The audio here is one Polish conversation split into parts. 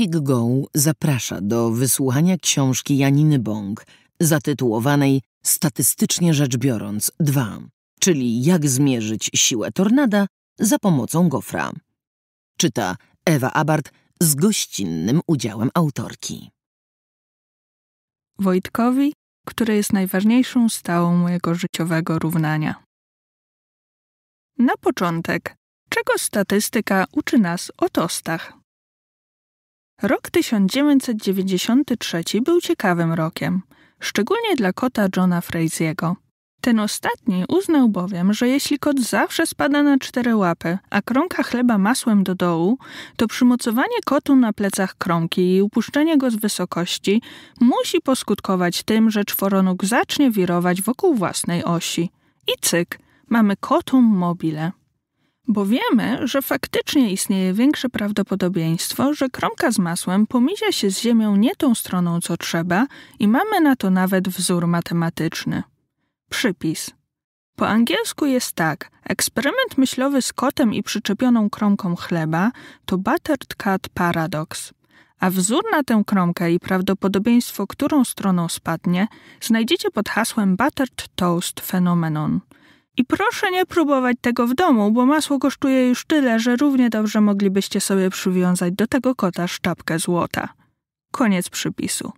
Empik Go zaprasza do wysłuchania książki Janiny Bąk zatytułowanej Statystycznie rzecz biorąc 2, czyli jak zmierzyć siłę tornada za pomocą gofra. Czyta Ewa Abart z gościnnym udziałem autorki. Wojtkowi, który jest najważniejszą stałą mojego życiowego równania. Na początek, czego statystyka uczy nas o tostach? Rok 1993 był ciekawym rokiem, szczególnie dla kota Johna Fraziego. Ten ostatni uznał bowiem, że jeśli kot zawsze spada na cztery łapy, a krąka chleba masłem do dołu, to przymocowanie kotu na plecach krąki i upuszczenie go z wysokości musi poskutkować tym, że czworonóg zacznie wirować wokół własnej osi. I cyk, mamy kotum mobile. Bo wiemy, że faktycznie istnieje większe prawdopodobieństwo, że kromka z masłem pomizia się z ziemią nie tą stroną, co trzeba, i mamy na to nawet wzór matematyczny. Przypis. Po angielsku jest tak: eksperyment myślowy z kotem i przyczepioną kromką chleba to Buttered Cat Paradox. A wzór na tę kromkę i prawdopodobieństwo, którą stroną spadnie, znajdziecie pod hasłem Buttered Toast Phenomenon – i proszę nie próbować tego w domu, bo masło kosztuje już tyle, że równie dobrze moglibyście sobie przywiązać do tego kota sztabkę złota. Koniec przypisu.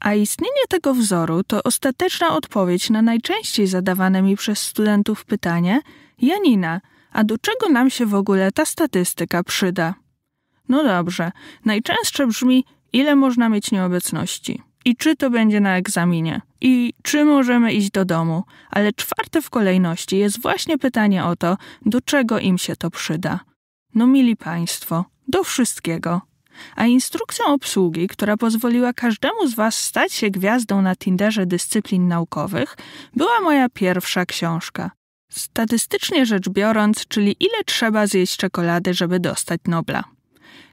A istnienie tego wzoru to ostateczna odpowiedź na najczęściej zadawane mi przez studentów pytanie: Janina, a do czego nam się w ogóle ta statystyka przyda? No dobrze, najczęstsze brzmi: ile można mieć nieobecności? i czy to będzie na egzaminie, i czy możemy iść do domu. Ale czwarte w kolejności jest właśnie pytanie o to, do czego im się to przyda. No mili Państwo, do wszystkiego. A instrukcją obsługi, która pozwoliła każdemu z Was stać się gwiazdą na Tinderze dyscyplin naukowych, była moja pierwsza książka. Statystycznie rzecz biorąc, czyli ile trzeba zjeść czekolady, żeby dostać Nobla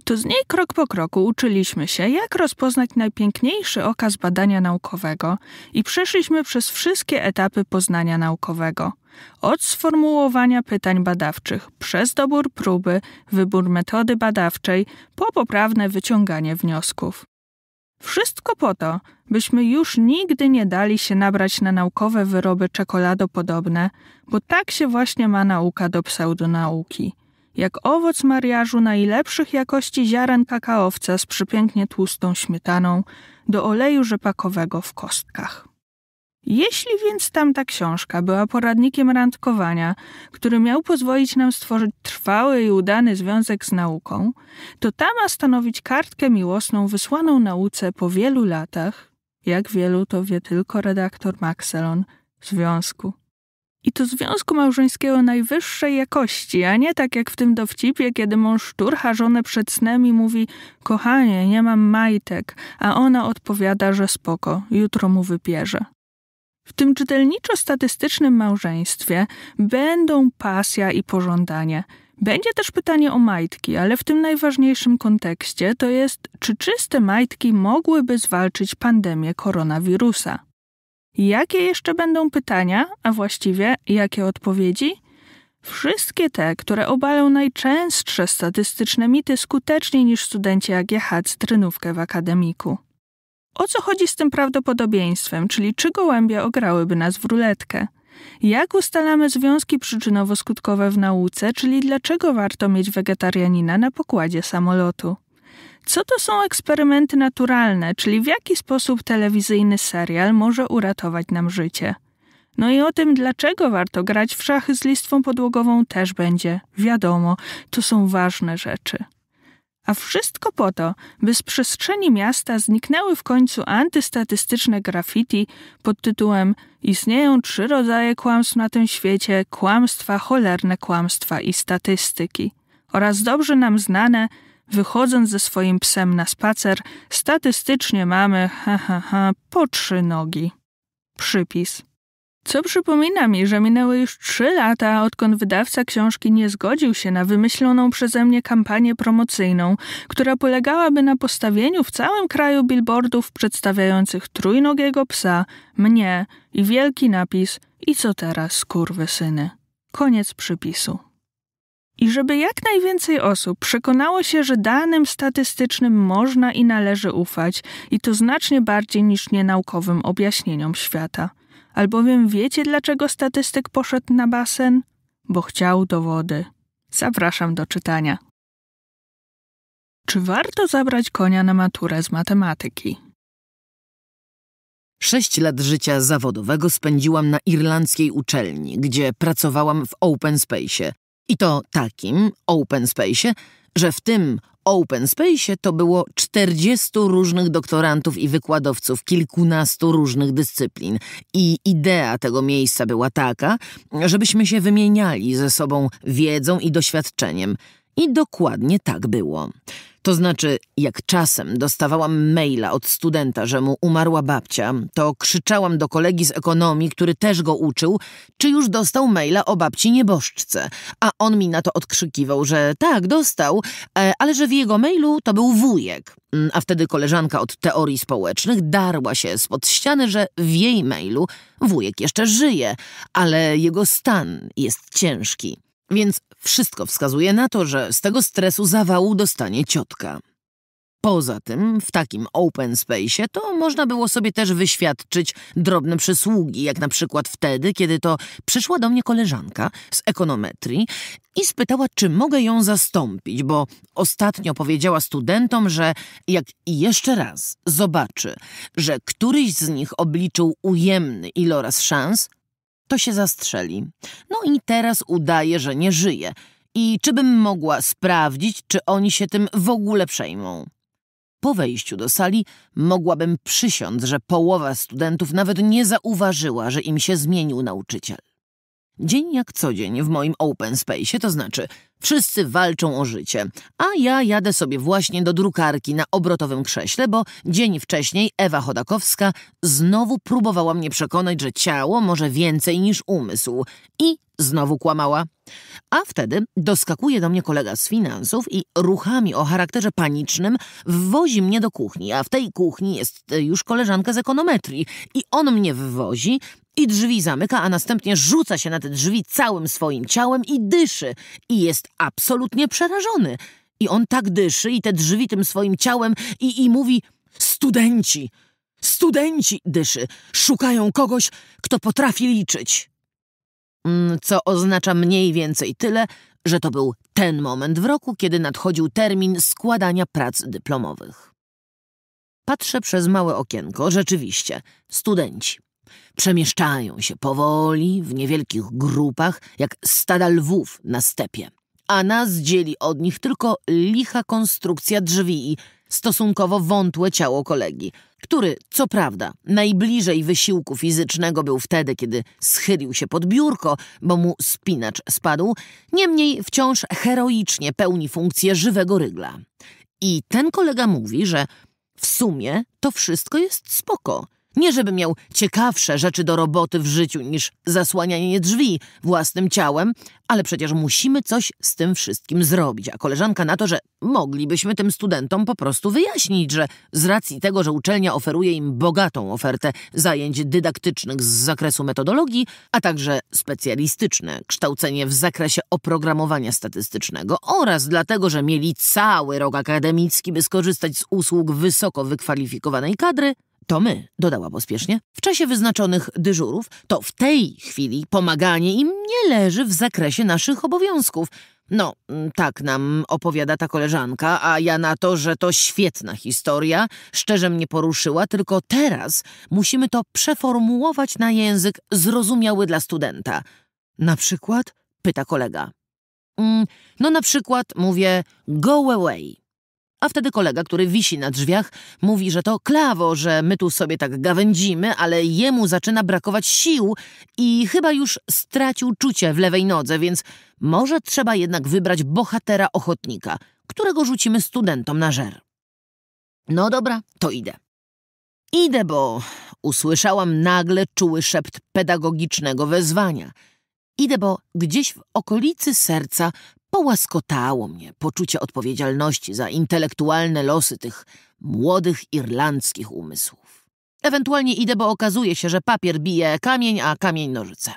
to z niej krok po kroku uczyliśmy się, jak rozpoznać najpiękniejszy okaz badania naukowego i przeszliśmy przez wszystkie etapy poznania naukowego. Od sformułowania pytań badawczych, przez dobór próby, wybór metody badawczej, po poprawne wyciąganie wniosków. Wszystko po to, byśmy już nigdy nie dali się nabrać na naukowe wyroby czekoladopodobne, bo tak się właśnie ma nauka do pseudonauki – jak owoc mariażu najlepszych jakości ziaren kakaowca z przepięknie tłustą śmietaną do oleju rzepakowego w kostkach. Jeśli więc tamta książka była poradnikiem randkowania, który miał pozwolić nam stworzyć trwały i udany związek z nauką, to ta ma stanowić kartkę miłosną wysłaną nauce po wielu latach, jak wielu to wie tylko redaktor Maxelon, związku i to związku małżeńskiego najwyższej jakości, a nie tak jak w tym dowcipie, kiedy mąż turcha żonę przed snem i mówi kochanie, nie mam majtek, a ona odpowiada, że spoko, jutro mu wypierze. W tym czytelniczo-statystycznym małżeństwie będą pasja i pożądanie. Będzie też pytanie o majtki, ale w tym najważniejszym kontekście to jest, czy czyste majtki mogłyby zwalczyć pandemię koronawirusa. Jakie jeszcze będą pytania, a właściwie jakie odpowiedzi? Wszystkie te, które obalą najczęstsze statystyczne mity skuteczniej niż studenci AGH trynówkę w akademiku. O co chodzi z tym prawdopodobieństwem, czyli czy gołębie ograłyby nas w ruletkę? Jak ustalamy związki przyczynowo-skutkowe w nauce, czyli dlaczego warto mieć wegetarianina na pokładzie samolotu? Co to są eksperymenty naturalne, czyli w jaki sposób telewizyjny serial może uratować nam życie? No i o tym, dlaczego warto grać w szachy z listwą podłogową, też będzie. Wiadomo, to są ważne rzeczy. A wszystko po to, by z przestrzeni miasta zniknęły w końcu antystatystyczne graffiti pod tytułem Istnieją trzy rodzaje kłamstw na tym świecie: kłamstwa, cholerne kłamstwa i statystyki. Oraz dobrze nam znane Wychodząc ze swoim psem na spacer, statystycznie mamy ha, ha, ha, po trzy nogi. Przypis. Co przypomina mi, że minęły już trzy lata, odkąd wydawca książki nie zgodził się na wymyśloną przeze mnie kampanię promocyjną, która polegałaby na postawieniu w całym kraju billboardów przedstawiających trójnogiego psa, mnie i wielki napis i co teraz, kurwy syny. Koniec przypisu i żeby jak najwięcej osób przekonało się, że danym statystycznym można i należy ufać, i to znacznie bardziej niż nienaukowym objaśnieniom świata. Albowiem wiecie, dlaczego statystyk poszedł na basen? Bo chciał dowody. Zapraszam do czytania. Czy warto zabrać konia na maturę z matematyki? Sześć lat życia zawodowego spędziłam na irlandzkiej uczelni, gdzie pracowałam w open space, i to takim open space, że w tym open space to było 40 różnych doktorantów i wykładowców kilkunastu różnych dyscyplin. I idea tego miejsca była taka, żebyśmy się wymieniali ze sobą wiedzą i doświadczeniem. I dokładnie tak było. To znaczy, jak czasem dostawałam maila od studenta, że mu umarła babcia, to krzyczałam do kolegi z ekonomii, który też go uczył, czy już dostał maila o babci nieboszczce. A on mi na to odkrzykiwał, że tak, dostał, e, ale że w jego mailu to był wujek. Mm, a wtedy koleżanka od teorii społecznych darła się spod ściany, że w jej mailu wujek jeszcze żyje, ale jego stan jest ciężki. Więc wszystko wskazuje na to, że z tego stresu zawału dostanie ciotka. Poza tym, w takim open space to można było sobie też wyświadczyć drobne przysługi, jak na przykład wtedy, kiedy to przyszła do mnie koleżanka z ekonometrii i spytała, czy mogę ją zastąpić, bo ostatnio powiedziała studentom, że jak jeszcze raz zobaczy, że któryś z nich obliczył ujemny iloraz szans, to się zastrzeli. No i teraz udaje, że nie żyje. I czy bym mogła sprawdzić, czy oni się tym w ogóle przejmą? Po wejściu do sali mogłabym przysiąc, że połowa studentów nawet nie zauważyła, że im się zmienił nauczyciel. Dzień jak co dzień w moim open space, to znaczy Wszyscy walczą o życie, a ja jadę sobie właśnie do drukarki na obrotowym krześle, bo dzień wcześniej Ewa Chodakowska znowu próbowała mnie przekonać, że ciało może więcej niż umysł i znowu kłamała. A wtedy doskakuje do mnie kolega z finansów i ruchami o charakterze panicznym wwozi mnie do kuchni, a w tej kuchni jest e, już koleżanka z ekonometrii i on mnie wwozi i drzwi zamyka, a następnie rzuca się na te drzwi całym swoim ciałem i dyszy i jest absolutnie przerażony. I on tak dyszy i te drzwi tym swoim ciałem i, i mówi studenci, studenci dyszy, szukają kogoś, kto potrafi liczyć. Mm, co oznacza mniej więcej tyle, że to był ten moment w roku, kiedy nadchodził termin składania prac dyplomowych. Patrzę przez małe okienko, rzeczywiście, studenci. Przemieszczają się powoli, w niewielkich grupach, jak stada lwów na stepie. A nas dzieli od nich tylko licha konstrukcja drzwi i stosunkowo wątłe ciało kolegi – który, co prawda, najbliżej wysiłku fizycznego był wtedy, kiedy schylił się pod biurko, bo mu spinacz spadł, niemniej wciąż heroicznie pełni funkcję żywego rygla. I ten kolega mówi, że w sumie to wszystko jest spoko – nie żeby miał ciekawsze rzeczy do roboty w życiu niż zasłanianie drzwi własnym ciałem, ale przecież musimy coś z tym wszystkim zrobić. A koleżanka na to, że moglibyśmy tym studentom po prostu wyjaśnić, że z racji tego, że uczelnia oferuje im bogatą ofertę zajęć dydaktycznych z zakresu metodologii, a także specjalistyczne kształcenie w zakresie oprogramowania statystycznego oraz dlatego, że mieli cały rok akademicki, by skorzystać z usług wysoko wykwalifikowanej kadry, to my, dodała pospiesznie, w czasie wyznaczonych dyżurów, to w tej chwili pomaganie im nie leży w zakresie naszych obowiązków. No, mm, tak nam opowiada ta koleżanka, a ja na to, że to świetna historia, szczerze mnie poruszyła, tylko teraz musimy to przeformułować na język zrozumiały dla studenta. Na przykład? Pyta kolega. Mm, no na przykład mówię go away. A wtedy kolega, który wisi na drzwiach, mówi, że to klawo, że my tu sobie tak gawędzimy, ale jemu zaczyna brakować sił i chyba już stracił czucie w lewej nodze, więc może trzeba jednak wybrać bohatera ochotnika, którego rzucimy studentom na żer. No dobra, to idę. Idę, bo usłyszałam nagle czuły szept pedagogicznego wezwania. Idę, bo gdzieś w okolicy serca Połaskotało mnie poczucie odpowiedzialności za intelektualne losy tych młodych irlandzkich umysłów. Ewentualnie idę, bo okazuje się, że papier bije kamień, a kamień nożyce.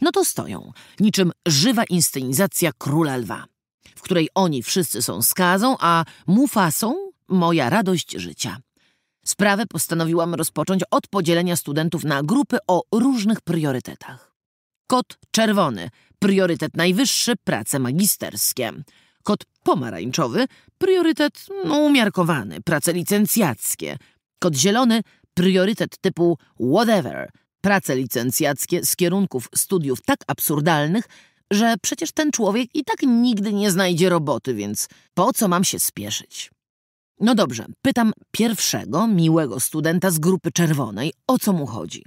No to stoją, niczym żywa inscenizacja Króla Lwa, w której oni wszyscy są skazą, a mufasą moja radość życia. Sprawę postanowiłam rozpocząć od podzielenia studentów na grupy o różnych priorytetach. Kot czerwony priorytet najwyższy prace magisterskie. Kod pomarańczowy priorytet no, umiarkowany, prace licencjackie. Kod zielony priorytet typu whatever, prace licencjackie z kierunków studiów tak absurdalnych, że przecież ten człowiek i tak nigdy nie znajdzie roboty, więc po co mam się spieszyć? No dobrze, pytam pierwszego miłego studenta z grupy czerwonej, o co mu chodzi.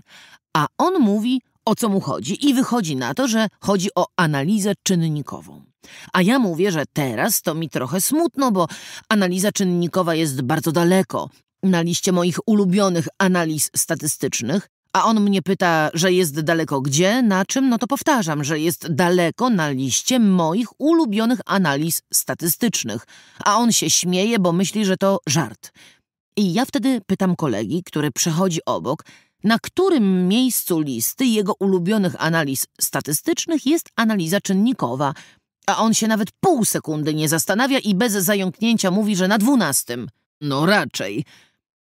A on mówi o co mu chodzi i wychodzi na to, że chodzi o analizę czynnikową. A ja mówię, że teraz to mi trochę smutno, bo analiza czynnikowa jest bardzo daleko na liście moich ulubionych analiz statystycznych, a on mnie pyta, że jest daleko gdzie, na czym, no to powtarzam, że jest daleko na liście moich ulubionych analiz statystycznych, a on się śmieje, bo myśli, że to żart. I ja wtedy pytam kolegi, który przechodzi obok, na którym miejscu listy jego ulubionych analiz statystycznych jest analiza czynnikowa, a on się nawet pół sekundy nie zastanawia i bez zająknięcia mówi, że na dwunastym. No raczej.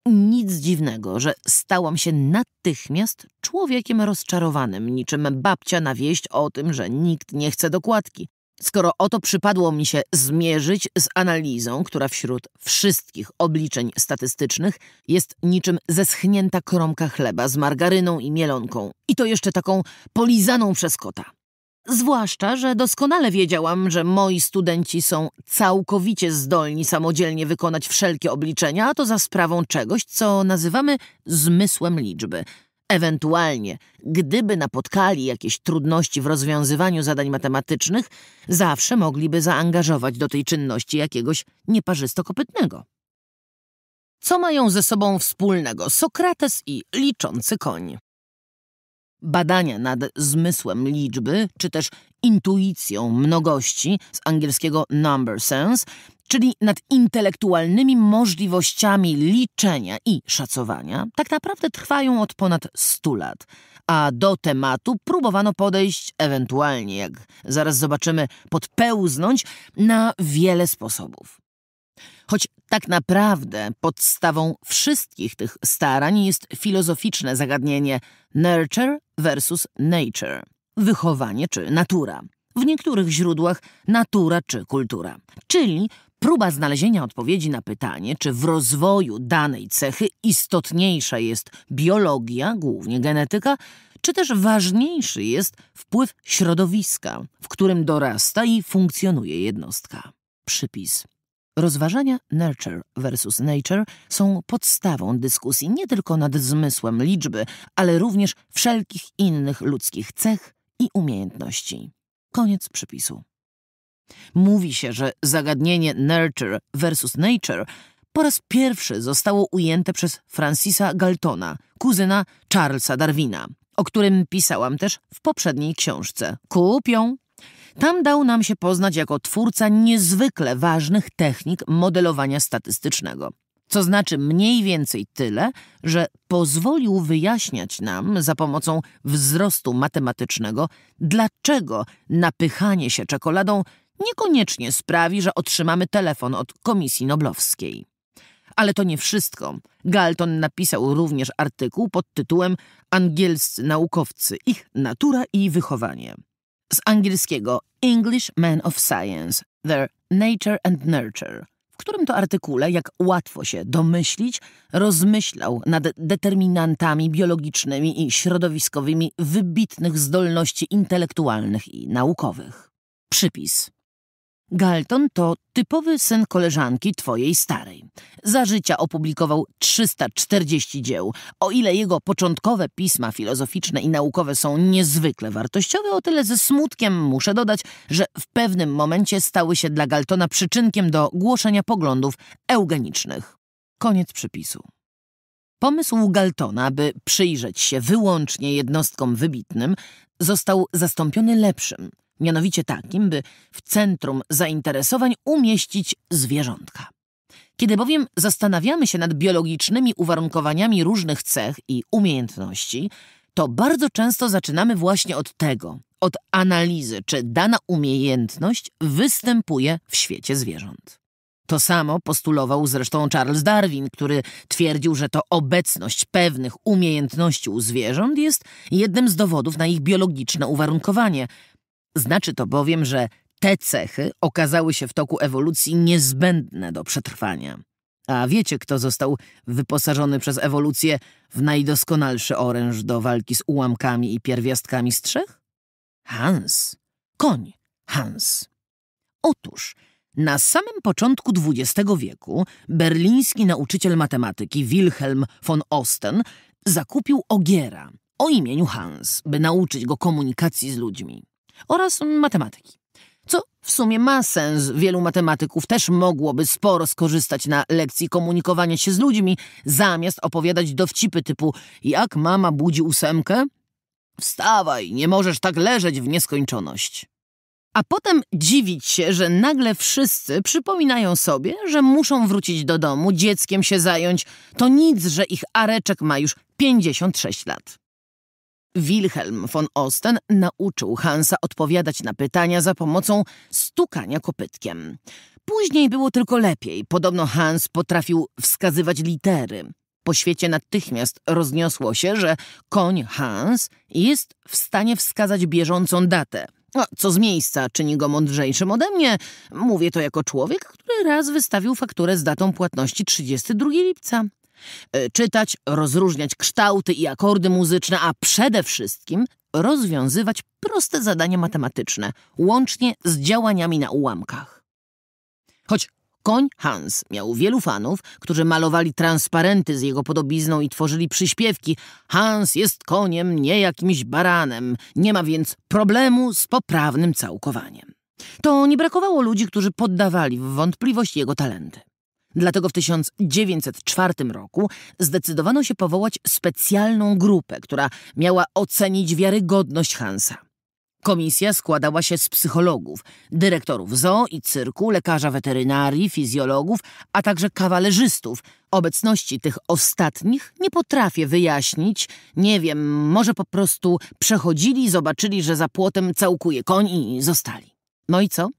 Nic dziwnego, że stałam się natychmiast człowiekiem rozczarowanym, niczym babcia na wieść o tym, że nikt nie chce dokładki. Skoro oto przypadło mi się zmierzyć z analizą, która wśród wszystkich obliczeń statystycznych jest niczym zeschnięta kromka chleba z margaryną i mielonką, i to jeszcze taką polizaną przez kota. Zwłaszcza, że doskonale wiedziałam, że moi studenci są całkowicie zdolni samodzielnie wykonać wszelkie obliczenia, a to za sprawą czegoś, co nazywamy zmysłem liczby, Ewentualnie, gdyby napotkali jakieś trudności w rozwiązywaniu zadań matematycznych, zawsze mogliby zaangażować do tej czynności jakiegoś nieparzystokopytnego. Co mają ze sobą wspólnego Sokrates i liczący koń? badania nad zmysłem liczby, czy też intuicją mnogości z angielskiego number sense, czyli nad intelektualnymi możliwościami liczenia i szacowania, tak naprawdę trwają od ponad 100 lat, a do tematu próbowano podejść ewentualnie, jak zaraz zobaczymy, podpełznąć na wiele sposobów. Choć tak naprawdę podstawą wszystkich tych starań jest filozoficzne zagadnienie nurture versus nature wychowanie czy natura. W niektórych źródłach natura czy kultura. Czyli próba znalezienia odpowiedzi na pytanie, czy w rozwoju danej cechy istotniejsza jest biologia, głównie genetyka, czy też ważniejszy jest wpływ środowiska, w którym dorasta i funkcjonuje jednostka. Przypis. Rozważania nurture versus nature są podstawą dyskusji nie tylko nad zmysłem liczby, ale również wszelkich innych ludzkich cech i umiejętności. Koniec przypisu. Mówi się, że zagadnienie nurture versus nature po raz pierwszy zostało ujęte przez Francisa Galtona, kuzyna Charlesa Darwina, o którym pisałam też w poprzedniej książce. Kupią! Tam dał nam się poznać jako twórca niezwykle ważnych technik modelowania statystycznego. Co znaczy mniej więcej tyle, że pozwolił wyjaśniać nam za pomocą wzrostu matematycznego, dlaczego napychanie się czekoladą niekoniecznie sprawi, że otrzymamy telefon od Komisji Noblowskiej. Ale to nie wszystko. Galton napisał również artykuł pod tytułem Angielscy naukowcy, ich natura i wychowanie z angielskiego English Men of Science, Their Nature and Nurture, w którym to artykule, jak łatwo się domyślić, rozmyślał nad determinantami biologicznymi i środowiskowymi wybitnych zdolności intelektualnych i naukowych. Przypis Galton to typowy syn koleżanki twojej starej. Za życia opublikował 340 dzieł. O ile jego początkowe pisma filozoficzne i naukowe są niezwykle wartościowe, o tyle ze smutkiem muszę dodać, że w pewnym momencie stały się dla Galtona przyczynkiem do głoszenia poglądów eugenicznych. Koniec przypisu. Pomysł Galtona, by przyjrzeć się wyłącznie jednostkom wybitnym, został zastąpiony lepszym – mianowicie takim, by w centrum zainteresowań umieścić zwierzątka. Kiedy bowiem zastanawiamy się nad biologicznymi uwarunkowaniami różnych cech i umiejętności, to bardzo często zaczynamy właśnie od tego, od analizy, czy dana umiejętność występuje w świecie zwierząt. To samo postulował zresztą Charles Darwin, który twierdził, że to obecność pewnych umiejętności u zwierząt jest jednym z dowodów na ich biologiczne uwarunkowanie, znaczy to bowiem, że te cechy okazały się w toku ewolucji niezbędne do przetrwania. A wiecie, kto został wyposażony przez ewolucję w najdoskonalszy oręż do walki z ułamkami i pierwiastkami strzech? Hans. Koń. Hans. Otóż, na samym początku XX wieku berliński nauczyciel matematyki Wilhelm von Osten zakupił ogiera o imieniu Hans, by nauczyć go komunikacji z ludźmi oraz matematyki. Co w sumie ma sens, wielu matematyków też mogłoby sporo skorzystać na lekcji komunikowania się z ludźmi, zamiast opowiadać dowcipy typu jak mama budzi ósemkę? Wstawaj, nie możesz tak leżeć w nieskończoność. A potem dziwić się, że nagle wszyscy przypominają sobie, że muszą wrócić do domu, dzieckiem się zająć. To nic, że ich areczek ma już 56 lat. Wilhelm von Osten nauczył Hansa odpowiadać na pytania za pomocą stukania kopytkiem. Później było tylko lepiej. Podobno Hans potrafił wskazywać litery. Po świecie natychmiast rozniosło się, że koń Hans jest w stanie wskazać bieżącą datę. A co z miejsca czyni go mądrzejszym ode mnie? Mówię to jako człowiek, który raz wystawił fakturę z datą płatności 32 lipca. E, czytać, rozróżniać kształty i akordy muzyczne, a przede wszystkim rozwiązywać proste zadania matematyczne, łącznie z działaniami na ułamkach. Choć koń Hans miał wielu fanów, którzy malowali transparenty z jego podobizną i tworzyli przyśpiewki, Hans jest koniem, nie jakimś baranem, nie ma więc problemu z poprawnym całkowaniem. To nie brakowało ludzi, którzy poddawali w wątpliwość jego talenty. Dlatego w 1904 roku zdecydowano się powołać specjalną grupę, która miała ocenić wiarygodność Hansa. Komisja składała się z psychologów, dyrektorów zoo i cyrku, lekarza weterynarii, fizjologów, a także kawalerzystów. Obecności tych ostatnich nie potrafię wyjaśnić. Nie wiem, może po prostu przechodzili, zobaczyli, że za płotem całkuje koń i zostali. No i co?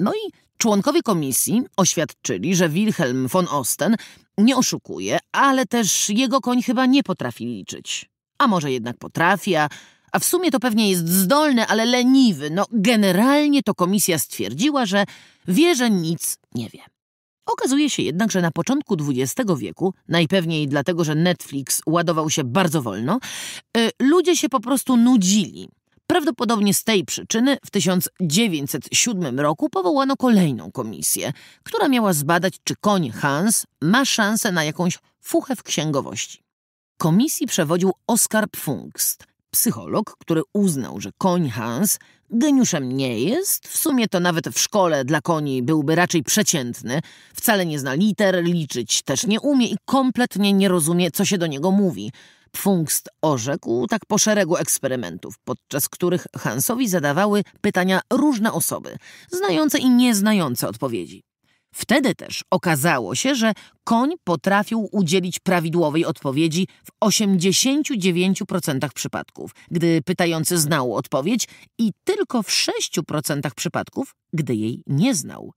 No i Członkowie komisji oświadczyli, że Wilhelm von Osten nie oszukuje, ale też jego koń chyba nie potrafi liczyć. A może jednak potrafi, a, a w sumie to pewnie jest zdolny, ale leniwy. No, generalnie to komisja stwierdziła, że wie, że nic nie wie. Okazuje się jednak, że na początku XX wieku, najpewniej dlatego, że Netflix ładował się bardzo wolno, y, ludzie się po prostu nudzili Prawdopodobnie z tej przyczyny w 1907 roku powołano kolejną komisję, która miała zbadać, czy koń Hans ma szansę na jakąś fuchę w księgowości. Komisji przewodził Oskar Pfungst, psycholog, który uznał, że koń Hans geniuszem nie jest, w sumie to nawet w szkole dla koni byłby raczej przeciętny, wcale nie zna liter, liczyć też nie umie i kompletnie nie rozumie, co się do niego mówi – Pfungst orzekł tak po szeregu eksperymentów, podczas których Hansowi zadawały pytania różne osoby, znające i nieznające odpowiedzi. Wtedy też okazało się, że koń potrafił udzielić prawidłowej odpowiedzi w 89% przypadków, gdy pytający znał odpowiedź i tylko w 6% przypadków, gdy jej nie znał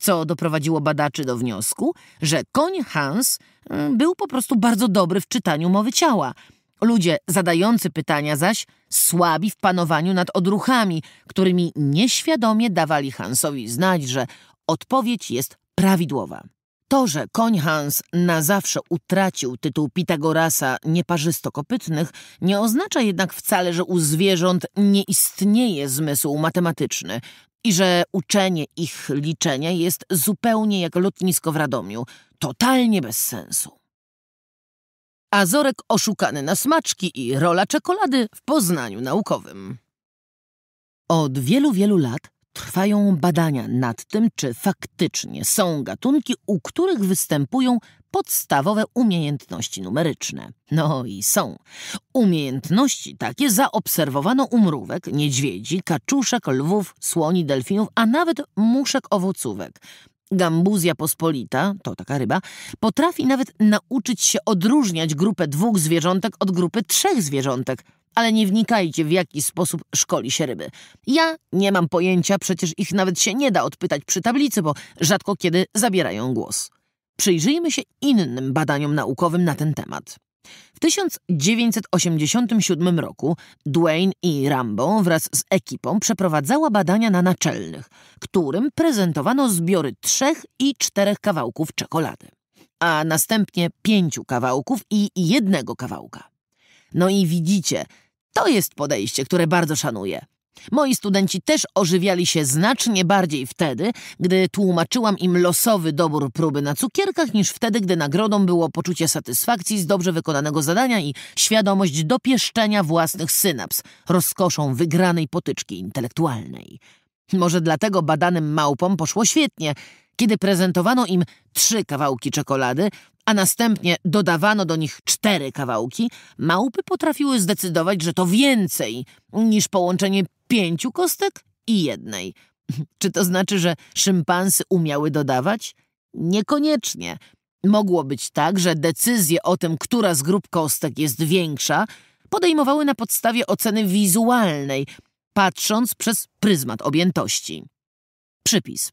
co doprowadziło badaczy do wniosku, że koń Hans y, był po prostu bardzo dobry w czytaniu mowy ciała. Ludzie zadający pytania zaś słabi w panowaniu nad odruchami, którymi nieświadomie dawali Hansowi znać, że odpowiedź jest prawidłowa. To, że koń Hans na zawsze utracił tytuł Pitagorasa nieparzystokopytnych, nie oznacza jednak wcale, że u zwierząt nie istnieje zmysł matematyczny i że uczenie ich liczenia jest zupełnie jak lotnisko w Radomiu, totalnie bez sensu. Azorek oszukany na smaczki i rola czekolady w Poznaniu naukowym. Od wielu, wielu lat trwają badania nad tym, czy faktycznie są gatunki, u których występują podstawowe umiejętności numeryczne. No i są. Umiejętności takie zaobserwowano u mrówek, niedźwiedzi, kaczuszek, lwów, słoni, delfinów, a nawet muszek owocówek. Gambuzja pospolita, to taka ryba, potrafi nawet nauczyć się odróżniać grupę dwóch zwierzątek od grupy trzech zwierzątek – ale nie wnikajcie, w jaki sposób szkoli się ryby. Ja nie mam pojęcia, przecież ich nawet się nie da odpytać przy tablicy, bo rzadko kiedy zabierają głos. Przyjrzyjmy się innym badaniom naukowym na ten temat. W 1987 roku Dwayne i Rambo wraz z ekipą przeprowadzała badania na naczelnych, którym prezentowano zbiory trzech i czterech kawałków czekolady, a następnie pięciu kawałków i jednego kawałka. No i widzicie, to jest podejście, które bardzo szanuję. Moi studenci też ożywiali się znacznie bardziej wtedy, gdy tłumaczyłam im losowy dobór próby na cukierkach, niż wtedy, gdy nagrodą było poczucie satysfakcji z dobrze wykonanego zadania i świadomość dopieszczenia własnych synaps, rozkoszą wygranej potyczki intelektualnej. Może dlatego badanym małpom poszło świetnie, kiedy prezentowano im trzy kawałki czekolady, a następnie dodawano do nich cztery kawałki, małpy potrafiły zdecydować, że to więcej niż połączenie pięciu kostek i jednej. Czy to znaczy, że szympansy umiały dodawać? Niekoniecznie. Mogło być tak, że decyzje o tym, która z grup kostek jest większa, podejmowały na podstawie oceny wizualnej, patrząc przez pryzmat objętości. Przypis.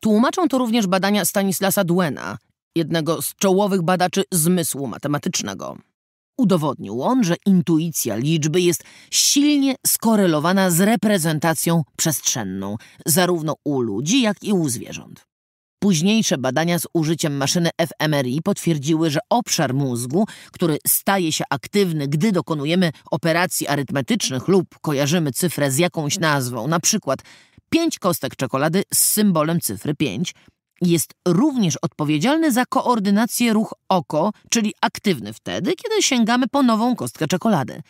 Tłumaczą to również badania Stanislasa Duena, jednego z czołowych badaczy zmysłu matematycznego. Udowodnił on, że intuicja liczby jest silnie skorelowana z reprezentacją przestrzenną, zarówno u ludzi, jak i u zwierząt. Późniejsze badania z użyciem maszyny fMRI potwierdziły, że obszar mózgu, który staje się aktywny, gdy dokonujemy operacji arytmetycznych lub kojarzymy cyfrę z jakąś nazwą, na przykład 5 kostek czekolady z symbolem cyfry 5, jest również odpowiedzialny za koordynację ruch oko, czyli aktywny wtedy, kiedy sięgamy po nową kostkę czekolady.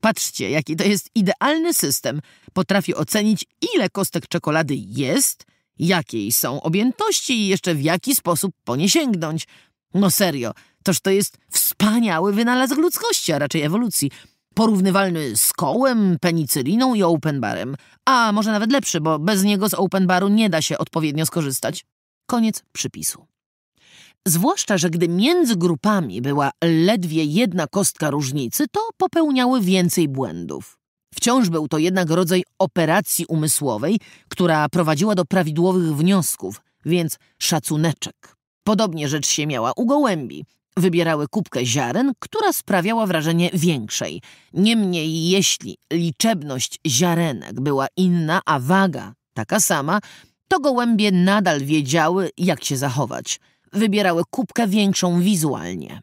Patrzcie, jaki to jest idealny system. Potrafi ocenić, ile kostek czekolady jest, jakiej są objętości i jeszcze w jaki sposób po nie sięgnąć. No serio, toż to jest wspaniały wynalazek ludzkości, a raczej ewolucji. Porównywalny z kołem, penicyliną i open barem. A może nawet lepszy, bo bez niego z open baru nie da się odpowiednio skorzystać. Koniec przypisu. Zwłaszcza, że gdy między grupami była ledwie jedna kostka różnicy, to popełniały więcej błędów. Wciąż był to jednak rodzaj operacji umysłowej, która prowadziła do prawidłowych wniosków, więc szacuneczek. Podobnie rzecz się miała u gołębi. Wybierały kubkę ziaren, która sprawiała wrażenie większej. Niemniej, jeśli liczebność ziarenek była inna, a waga taka sama, to gołębie nadal wiedziały, jak się zachować. Wybierały kubkę większą wizualnie.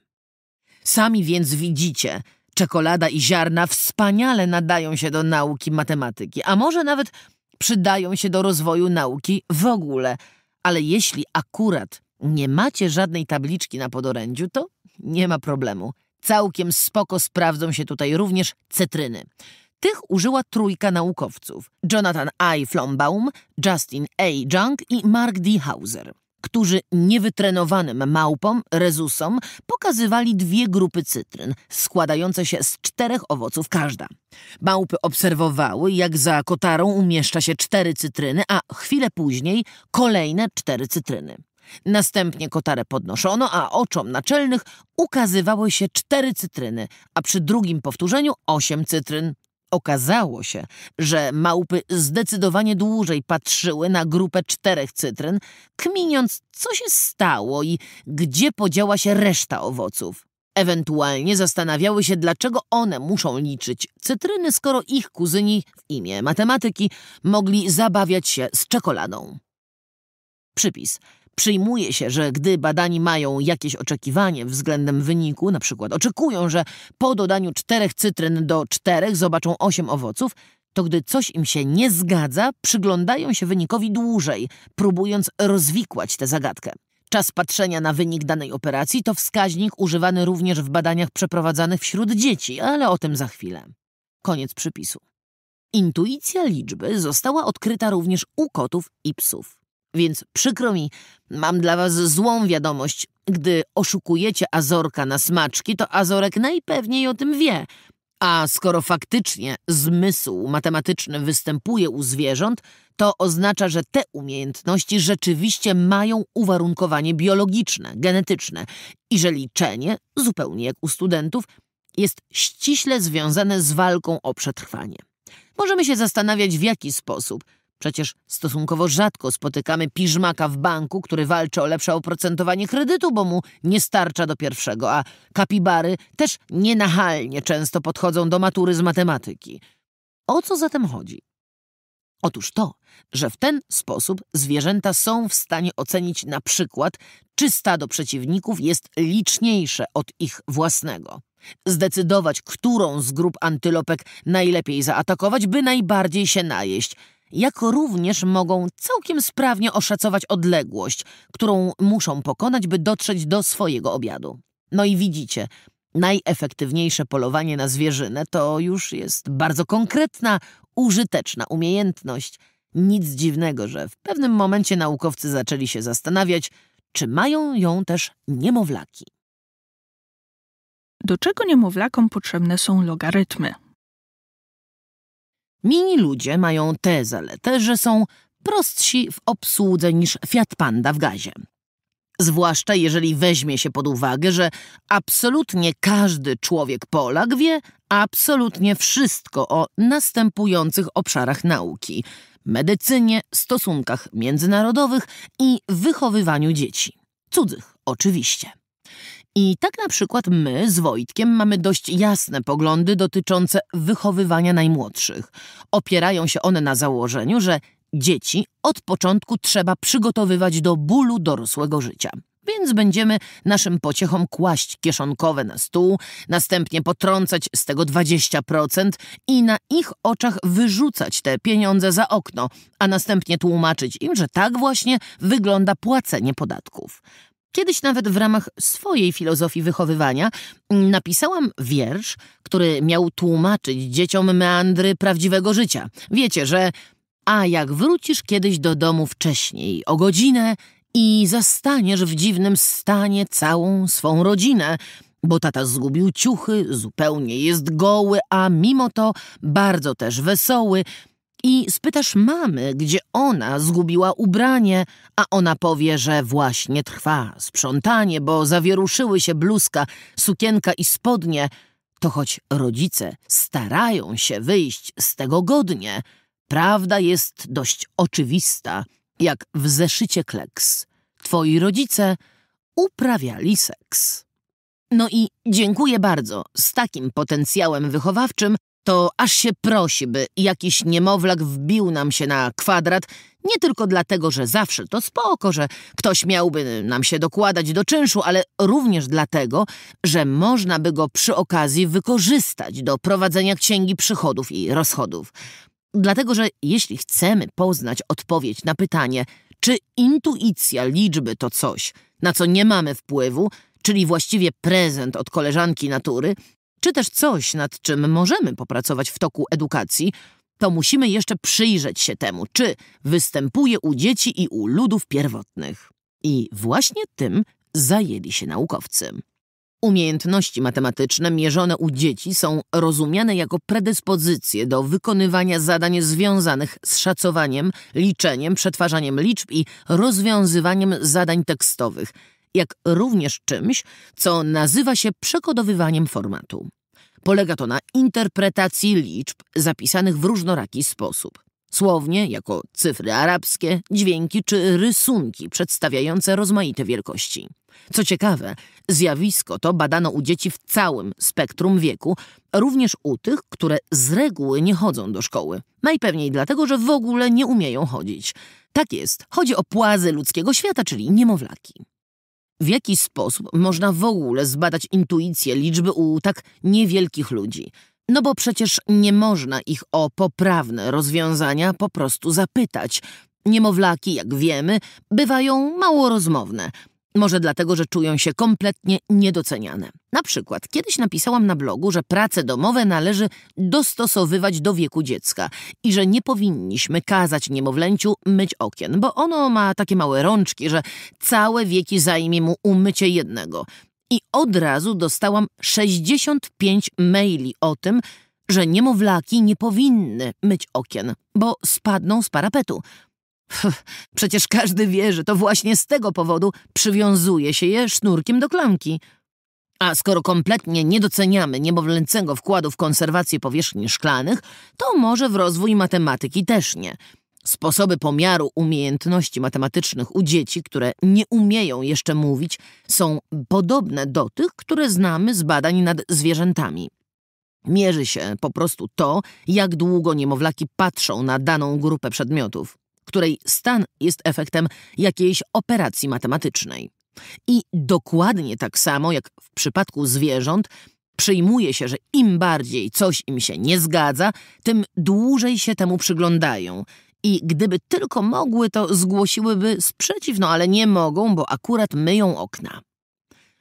Sami więc widzicie, czekolada i ziarna wspaniale nadają się do nauki matematyki, a może nawet przydają się do rozwoju nauki w ogóle. Ale jeśli akurat nie macie żadnej tabliczki na podorędziu, to nie ma problemu. Całkiem spoko sprawdzą się tutaj również cytryny. Tych użyła trójka naukowców – Jonathan I. Flombaum, Justin A. Jung i Mark D. Hauser, którzy niewytrenowanym małpom, rezusom pokazywali dwie grupy cytryn, składające się z czterech owoców każda. Małpy obserwowały, jak za kotarą umieszcza się cztery cytryny, a chwilę później kolejne cztery cytryny. Następnie kotarę podnoszono, a oczom naczelnych ukazywały się cztery cytryny, a przy drugim powtórzeniu osiem cytryn. Okazało się, że małpy zdecydowanie dłużej patrzyły na grupę czterech cytryn, kminiąc, co się stało i gdzie podziała się reszta owoców. Ewentualnie zastanawiały się, dlaczego one muszą liczyć cytryny, skoro ich kuzyni w imię matematyki mogli zabawiać się z czekoladą. Przypis. Przyjmuje się, że gdy badani mają jakieś oczekiwanie względem wyniku, na przykład oczekują, że po dodaniu czterech cytryn do czterech zobaczą osiem owoców, to gdy coś im się nie zgadza, przyglądają się wynikowi dłużej, próbując rozwikłać tę zagadkę. Czas patrzenia na wynik danej operacji to wskaźnik używany również w badaniach przeprowadzanych wśród dzieci, ale o tym za chwilę. Koniec przypisu. Intuicja liczby została odkryta również u kotów i psów. Więc przykro mi, mam dla was złą wiadomość. Gdy oszukujecie Azorka na smaczki, to Azorek najpewniej o tym wie. A skoro faktycznie zmysł matematyczny występuje u zwierząt, to oznacza, że te umiejętności rzeczywiście mają uwarunkowanie biologiczne, genetyczne i że liczenie, zupełnie jak u studentów, jest ściśle związane z walką o przetrwanie. Możemy się zastanawiać, w jaki sposób – Przecież stosunkowo rzadko spotykamy piżmaka w banku, który walczy o lepsze oprocentowanie kredytu, bo mu nie starcza do pierwszego, a kapibary też nienachalnie często podchodzą do matury z matematyki. O co zatem chodzi? Otóż to, że w ten sposób zwierzęta są w stanie ocenić na przykład, czy stado przeciwników jest liczniejsze od ich własnego. Zdecydować, którą z grup antylopek najlepiej zaatakować, by najbardziej się najeść – jak również mogą całkiem sprawnie oszacować odległość, którą muszą pokonać, by dotrzeć do swojego obiadu. No i widzicie, najefektywniejsze polowanie na zwierzynę to już jest bardzo konkretna, użyteczna umiejętność. Nic dziwnego, że w pewnym momencie naukowcy zaczęli się zastanawiać, czy mają ją też niemowlaki. Do czego niemowlakom potrzebne są logarytmy? Mini ludzie mają tę zaletę, że są prostsi w obsłudze niż Fiat Panda w gazie. Zwłaszcza jeżeli weźmie się pod uwagę, że absolutnie każdy człowiek Polak wie absolutnie wszystko o następujących obszarach nauki: medycynie, stosunkach międzynarodowych i wychowywaniu dzieci. Cudzych, oczywiście. I tak na przykład my z Wojtkiem mamy dość jasne poglądy dotyczące wychowywania najmłodszych. Opierają się one na założeniu, że dzieci od początku trzeba przygotowywać do bólu dorosłego życia. Więc będziemy naszym pociechom kłaść kieszonkowe na stół, następnie potrącać z tego 20% i na ich oczach wyrzucać te pieniądze za okno, a następnie tłumaczyć im, że tak właśnie wygląda płacenie podatków. Kiedyś nawet w ramach swojej filozofii wychowywania napisałam wiersz, który miał tłumaczyć dzieciom meandry prawdziwego życia. Wiecie, że a jak wrócisz kiedyś do domu wcześniej, o godzinę i zastaniesz w dziwnym stanie całą swą rodzinę, bo tata zgubił ciuchy, zupełnie jest goły, a mimo to bardzo też wesoły – i spytasz mamy, gdzie ona zgubiła ubranie, a ona powie, że właśnie trwa sprzątanie, bo zawieruszyły się bluzka, sukienka i spodnie, to choć rodzice starają się wyjść z tego godnie, prawda jest dość oczywista, jak w zeszycie kleks. Twoi rodzice uprawiali seks. No i dziękuję bardzo. Z takim potencjałem wychowawczym to aż się prosi, by jakiś niemowlak wbił nam się na kwadrat, nie tylko dlatego, że zawsze to spoko, że ktoś miałby nam się dokładać do czynszu, ale również dlatego, że można by go przy okazji wykorzystać do prowadzenia księgi przychodów i rozchodów. Dlatego, że jeśli chcemy poznać odpowiedź na pytanie, czy intuicja liczby to coś, na co nie mamy wpływu, czyli właściwie prezent od koleżanki natury, czy też coś, nad czym możemy popracować w toku edukacji, to musimy jeszcze przyjrzeć się temu, czy występuje u dzieci i u ludów pierwotnych. I właśnie tym zajęli się naukowcy. Umiejętności matematyczne mierzone u dzieci są rozumiane jako predyspozycje do wykonywania zadań związanych z szacowaniem, liczeniem, przetwarzaniem liczb i rozwiązywaniem zadań tekstowych, jak również czymś, co nazywa się przekodowywaniem formatu. Polega to na interpretacji liczb zapisanych w różnoraki sposób. Słownie, jako cyfry arabskie, dźwięki czy rysunki przedstawiające rozmaite wielkości. Co ciekawe, zjawisko to badano u dzieci w całym spektrum wieku, również u tych, które z reguły nie chodzą do szkoły. Najpewniej dlatego, że w ogóle nie umieją chodzić. Tak jest, chodzi o płazy ludzkiego świata, czyli niemowlaki. W jaki sposób można w ogóle zbadać intuicję liczby u tak niewielkich ludzi? No bo przecież nie można ich o poprawne rozwiązania po prostu zapytać. Niemowlaki, jak wiemy, bywają mało rozmowne – może dlatego, że czują się kompletnie niedoceniane. Na przykład, kiedyś napisałam na blogu, że prace domowe należy dostosowywać do wieku dziecka i że nie powinniśmy kazać niemowlęciu myć okien, bo ono ma takie małe rączki, że całe wieki zajmie mu umycie jednego. I od razu dostałam 65 maili o tym, że niemowlaki nie powinny myć okien, bo spadną z parapetu. Przecież każdy wie, że to właśnie z tego powodu przywiązuje się je sznurkiem do klamki. A skoro kompletnie nie doceniamy niemowlęcego wkładu w konserwację powierzchni szklanych, to może w rozwój matematyki też nie. Sposoby pomiaru umiejętności matematycznych u dzieci, które nie umieją jeszcze mówić, są podobne do tych, które znamy z badań nad zwierzętami. Mierzy się po prostu to, jak długo niemowlaki patrzą na daną grupę przedmiotów której stan jest efektem jakiejś operacji matematycznej. I dokładnie tak samo jak w przypadku zwierząt, przyjmuje się, że im bardziej coś im się nie zgadza, tym dłużej się temu przyglądają. I gdyby tylko mogły, to zgłosiłyby sprzeciw, no ale nie mogą, bo akurat myją okna.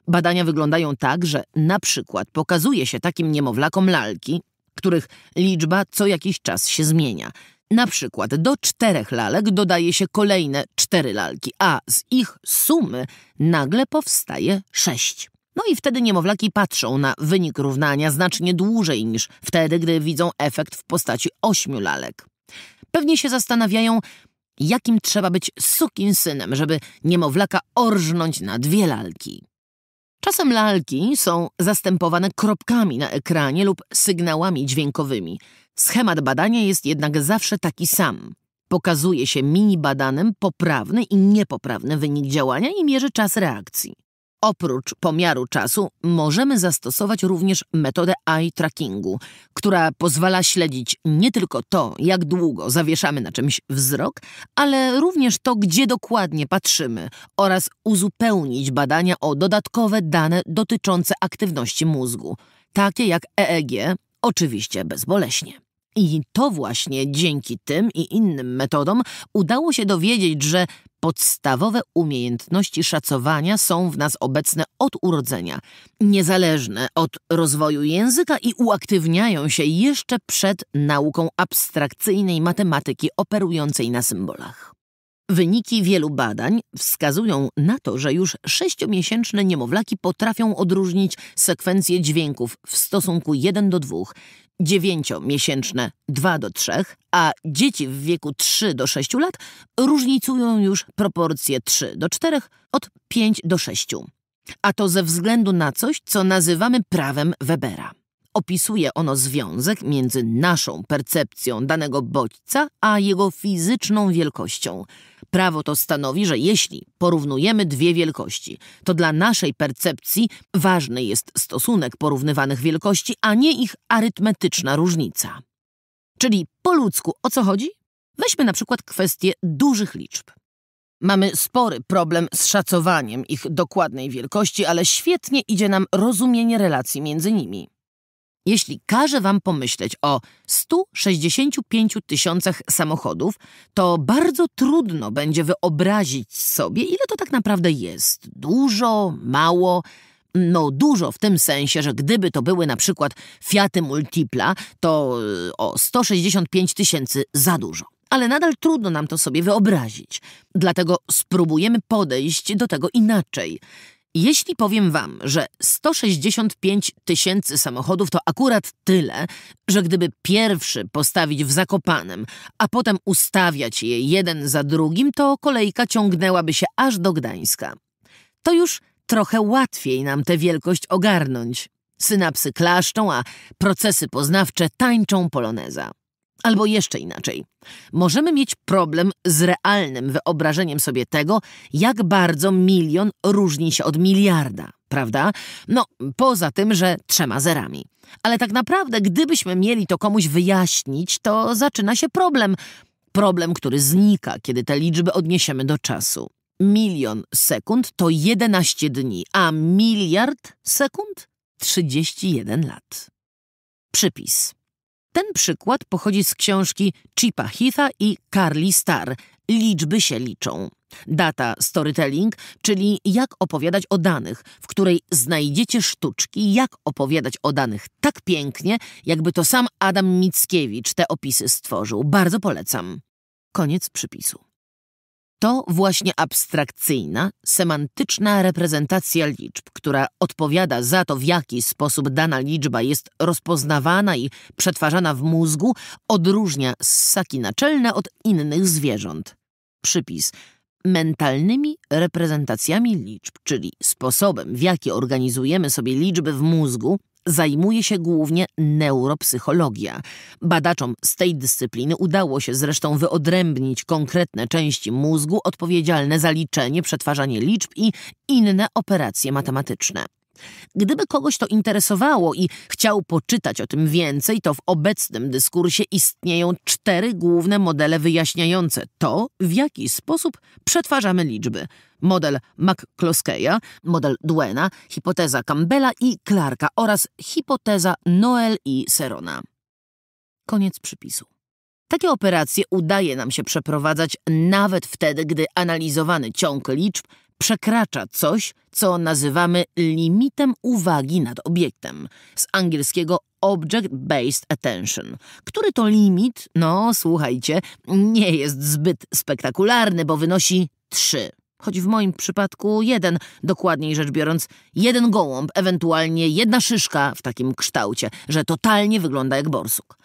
Badania wyglądają tak, że na przykład pokazuje się takim niemowlakom lalki, których liczba co jakiś czas się zmienia – na przykład do czterech lalek dodaje się kolejne cztery lalki, a z ich sumy nagle powstaje sześć. No i wtedy niemowlaki patrzą na wynik równania znacznie dłużej niż wtedy, gdy widzą efekt w postaci ośmiu lalek. Pewnie się zastanawiają, jakim trzeba być synem, żeby niemowlaka orżnąć na dwie lalki. Czasem lalki są zastępowane kropkami na ekranie lub sygnałami dźwiękowymi. Schemat badania jest jednak zawsze taki sam. Pokazuje się mini-badanym poprawny i niepoprawny wynik działania i mierzy czas reakcji. Oprócz pomiaru czasu możemy zastosować również metodę eye trackingu, która pozwala śledzić nie tylko to, jak długo zawieszamy na czymś wzrok, ale również to, gdzie dokładnie patrzymy oraz uzupełnić badania o dodatkowe dane dotyczące aktywności mózgu, takie jak EEG, oczywiście bezboleśnie. I to właśnie dzięki tym i innym metodom udało się dowiedzieć, że podstawowe umiejętności szacowania są w nas obecne od urodzenia, niezależne od rozwoju języka i uaktywniają się jeszcze przed nauką abstrakcyjnej matematyki operującej na symbolach. Wyniki wielu badań wskazują na to, że już sześciomiesięczne niemowlaki potrafią odróżnić sekwencje dźwięków w stosunku 1 do 2, dziewięciomiesięczne 2 do 3, a dzieci w wieku 3 do 6 lat różnicują już proporcje 3 do 4 od 5 do 6. A to ze względu na coś, co nazywamy prawem Webera. Opisuje ono związek między naszą percepcją danego bodźca, a jego fizyczną wielkością. Prawo to stanowi, że jeśli porównujemy dwie wielkości, to dla naszej percepcji ważny jest stosunek porównywanych wielkości, a nie ich arytmetyczna różnica. Czyli po ludzku o co chodzi? Weźmy na przykład kwestię dużych liczb. Mamy spory problem z szacowaniem ich dokładnej wielkości, ale świetnie idzie nam rozumienie relacji między nimi. Jeśli każę wam pomyśleć o 165 tysiącach samochodów, to bardzo trudno będzie wyobrazić sobie, ile to tak naprawdę jest. Dużo, mało. No dużo w tym sensie, że gdyby to były na przykład Fiaty Multipla, to e, o 165 tysięcy za dużo. Ale nadal trudno nam to sobie wyobrazić. Dlatego spróbujemy podejść do tego inaczej. Jeśli powiem wam, że 165 tysięcy samochodów to akurat tyle, że gdyby pierwszy postawić w Zakopanem, a potem ustawiać je jeden za drugim, to kolejka ciągnęłaby się aż do Gdańska. To już trochę łatwiej nam tę wielkość ogarnąć. Synapsy klaszczą, a procesy poznawcze tańczą poloneza. Albo jeszcze inaczej, możemy mieć problem z realnym wyobrażeniem sobie tego, jak bardzo milion różni się od miliarda, prawda? No, poza tym, że trzema zerami. Ale tak naprawdę, gdybyśmy mieli to komuś wyjaśnić, to zaczyna się problem. Problem, który znika, kiedy te liczby odniesiemy do czasu. Milion sekund to 11 dni, a miliard sekund 31 lat. Przypis. Ten przykład pochodzi z książki Chipa Heatha i Carly Starr Liczby się liczą. Data storytelling, czyli jak opowiadać o danych, w której znajdziecie sztuczki, jak opowiadać o danych tak pięknie, jakby to sam Adam Mickiewicz te opisy stworzył. Bardzo polecam. Koniec przypisu. To właśnie abstrakcyjna, semantyczna reprezentacja liczb, która odpowiada za to, w jaki sposób dana liczba jest rozpoznawana i przetwarzana w mózgu, odróżnia ssaki naczelne od innych zwierząt. Przypis mentalnymi reprezentacjami liczb, czyli sposobem, w jaki organizujemy sobie liczby w mózgu, zajmuje się głównie neuropsychologia. Badaczom z tej dyscypliny udało się zresztą wyodrębnić konkretne części mózgu odpowiedzialne za liczenie, przetwarzanie liczb i inne operacje matematyczne. Gdyby kogoś to interesowało i chciał poczytać o tym więcej, to w obecnym dyskursie istnieją cztery główne modele wyjaśniające to, w jaki sposób przetwarzamy liczby. Model McCloskeya, model Duena, hipoteza Campbella i Clarka oraz hipoteza Noel i Serona. Koniec przypisu. Takie operacje udaje nam się przeprowadzać nawet wtedy, gdy analizowany ciąg liczb przekracza coś, co nazywamy limitem uwagi nad obiektem, z angielskiego Object-Based Attention, który to limit, no słuchajcie, nie jest zbyt spektakularny, bo wynosi 3. Choć w moim przypadku jeden, dokładniej rzecz biorąc, jeden gołąb, ewentualnie jedna szyszka w takim kształcie, że totalnie wygląda jak borsuk.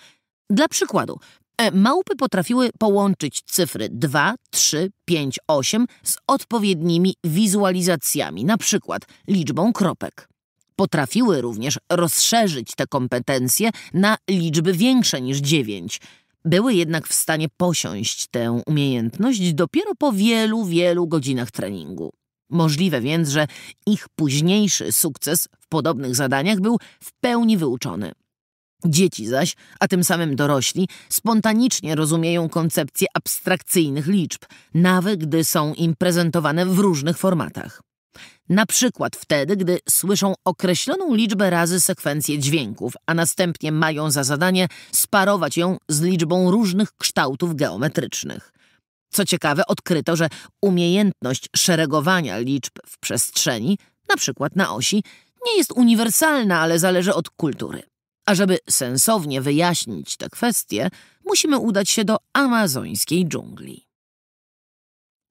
Dla przykładu, E, małpy potrafiły połączyć cyfry 2, 3, 5, 8 z odpowiednimi wizualizacjami, na przykład liczbą kropek. Potrafiły również rozszerzyć te kompetencje na liczby większe niż 9. Były jednak w stanie posiąść tę umiejętność dopiero po wielu, wielu godzinach treningu. Możliwe więc, że ich późniejszy sukces w podobnych zadaniach był w pełni wyuczony. Dzieci zaś, a tym samym dorośli, spontanicznie rozumieją koncepcje abstrakcyjnych liczb, nawet gdy są im prezentowane w różnych formatach. Na przykład wtedy, gdy słyszą określoną liczbę razy sekwencję dźwięków, a następnie mają za zadanie sparować ją z liczbą różnych kształtów geometrycznych. Co ciekawe, odkryto, że umiejętność szeregowania liczb w przestrzeni, na przykład na osi, nie jest uniwersalna, ale zależy od kultury. A żeby sensownie wyjaśnić tę kwestię, musimy udać się do amazońskiej dżungli.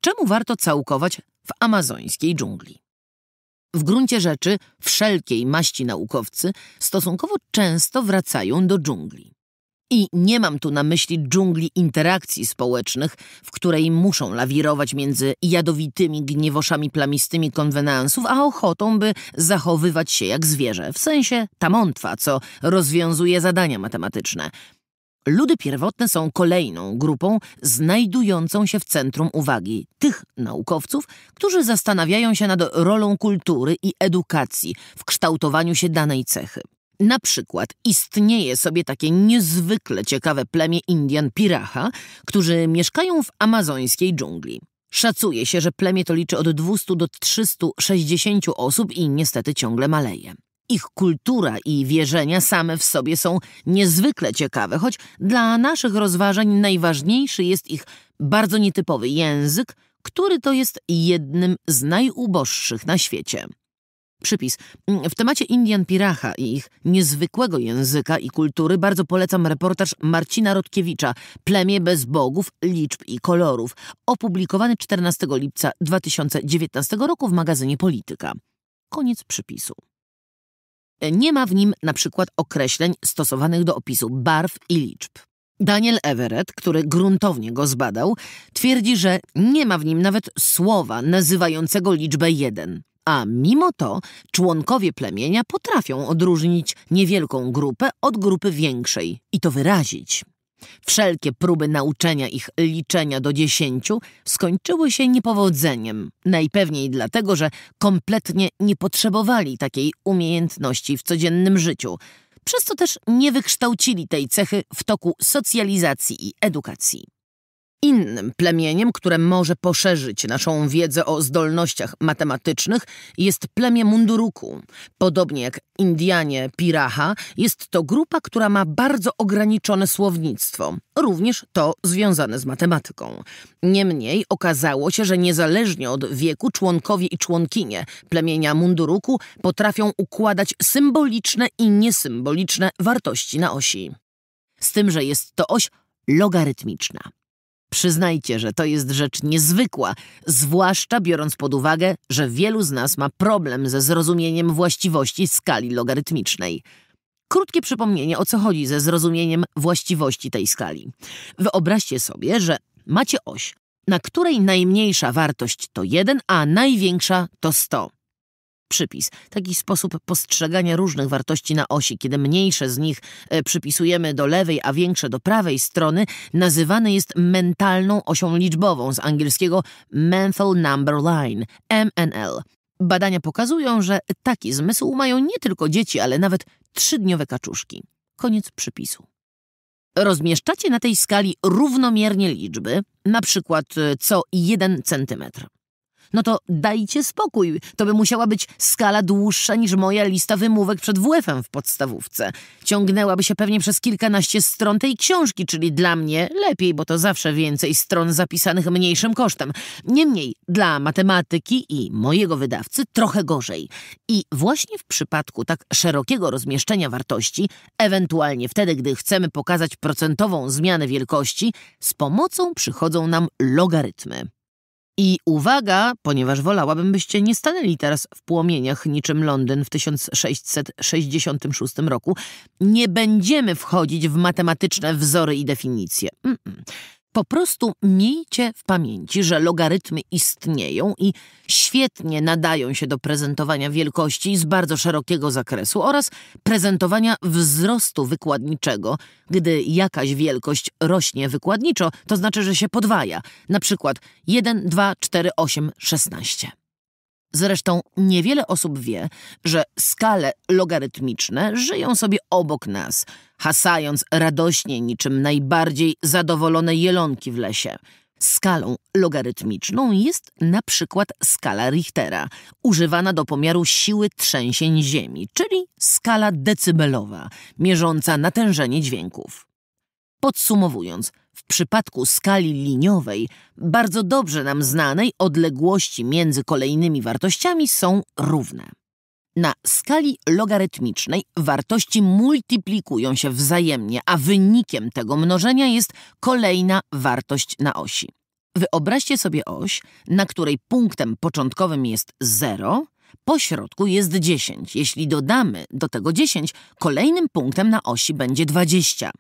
Czemu warto całkować w amazońskiej dżungli? W gruncie rzeczy wszelkiej maści naukowcy stosunkowo często wracają do dżungli. I nie mam tu na myśli dżungli interakcji społecznych, w której muszą lawirować między jadowitymi gniewoszami plamistymi konwenansów, a ochotą, by zachowywać się jak zwierzę, w sensie tamątwa, co rozwiązuje zadania matematyczne. Ludy pierwotne są kolejną grupą znajdującą się w centrum uwagi tych naukowców, którzy zastanawiają się nad rolą kultury i edukacji w kształtowaniu się danej cechy. Na przykład istnieje sobie takie niezwykle ciekawe plemię Indian Piracha, którzy mieszkają w amazońskiej dżungli. Szacuje się, że plemię to liczy od 200 do 360 osób i niestety ciągle maleje. Ich kultura i wierzenia same w sobie są niezwykle ciekawe, choć dla naszych rozważań najważniejszy jest ich bardzo nietypowy język, który to jest jednym z najuboższych na świecie. Przypis. W temacie Indian Piracha i ich niezwykłego języka i kultury bardzo polecam reportaż Marcina Rotkiewicza Plemię bez bogów, liczb i kolorów, opublikowany 14 lipca 2019 roku w magazynie Polityka. Koniec przypisu. Nie ma w nim na przykład określeń stosowanych do opisu barw i liczb. Daniel Everett, który gruntownie go zbadał, twierdzi, że nie ma w nim nawet słowa nazywającego liczbę jeden. A mimo to członkowie plemienia potrafią odróżnić niewielką grupę od grupy większej i to wyrazić. Wszelkie próby nauczenia ich liczenia do dziesięciu skończyły się niepowodzeniem, najpewniej dlatego, że kompletnie nie potrzebowali takiej umiejętności w codziennym życiu, przez co też nie wykształcili tej cechy w toku socjalizacji i edukacji. Innym plemieniem, które może poszerzyć naszą wiedzę o zdolnościach matematycznych, jest plemię munduruku. Podobnie jak Indianie Piraha, jest to grupa, która ma bardzo ograniczone słownictwo, również to związane z matematyką. Niemniej okazało się, że niezależnie od wieku członkowie i członkinie plemienia munduruku potrafią układać symboliczne i niesymboliczne wartości na osi. Z tym, że jest to oś logarytmiczna. Przyznajcie, że to jest rzecz niezwykła, zwłaszcza biorąc pod uwagę, że wielu z nas ma problem ze zrozumieniem właściwości skali logarytmicznej. Krótkie przypomnienie, o co chodzi ze zrozumieniem właściwości tej skali. Wyobraźcie sobie, że macie oś, na której najmniejsza wartość to 1, a największa to 100 przypis. Taki sposób postrzegania różnych wartości na osi, kiedy mniejsze z nich e, przypisujemy do lewej, a większe do prawej strony, nazywany jest mentalną osią liczbową z angielskiego Mental Number Line, MNL. Badania pokazują, że taki zmysł mają nie tylko dzieci, ale nawet trzydniowe kaczuszki. Koniec przypisu. Rozmieszczacie na tej skali równomiernie liczby, na przykład e, co 1 centymetr. No to dajcie spokój, to by musiała być skala dłuższa niż moja lista wymówek przed WF-em w podstawówce. Ciągnęłaby się pewnie przez kilkanaście stron tej książki, czyli dla mnie lepiej, bo to zawsze więcej stron zapisanych mniejszym kosztem. Niemniej, dla matematyki i mojego wydawcy trochę gorzej. I właśnie w przypadku tak szerokiego rozmieszczenia wartości, ewentualnie wtedy, gdy chcemy pokazać procentową zmianę wielkości, z pomocą przychodzą nam logarytmy. I uwaga, ponieważ wolałabym, byście nie stanęli teraz w płomieniach niczym Londyn w 1666 roku, nie będziemy wchodzić w matematyczne wzory i definicje. Mm -mm. Po prostu miejcie w pamięci, że logarytmy istnieją i świetnie nadają się do prezentowania wielkości z bardzo szerokiego zakresu oraz prezentowania wzrostu wykładniczego, gdy jakaś wielkość rośnie wykładniczo, to znaczy, że się podwaja, na przykład 1, 2, 4, 8, 16. Zresztą niewiele osób wie, że skale logarytmiczne żyją sobie obok nas, hasając radośnie niczym najbardziej zadowolone jelonki w lesie. Skalą logarytmiczną jest na przykład skala Richtera, używana do pomiaru siły trzęsień ziemi, czyli skala decybelowa, mierząca natężenie dźwięków. Podsumowując, przypadku skali liniowej, bardzo dobrze nam znanej, odległości między kolejnymi wartościami są równe. Na skali logarytmicznej wartości multiplikują się wzajemnie, a wynikiem tego mnożenia jest kolejna wartość na osi. Wyobraźcie sobie oś, na której punktem początkowym jest 0, po środku jest 10. Jeśli dodamy do tego 10, kolejnym punktem na osi będzie 20.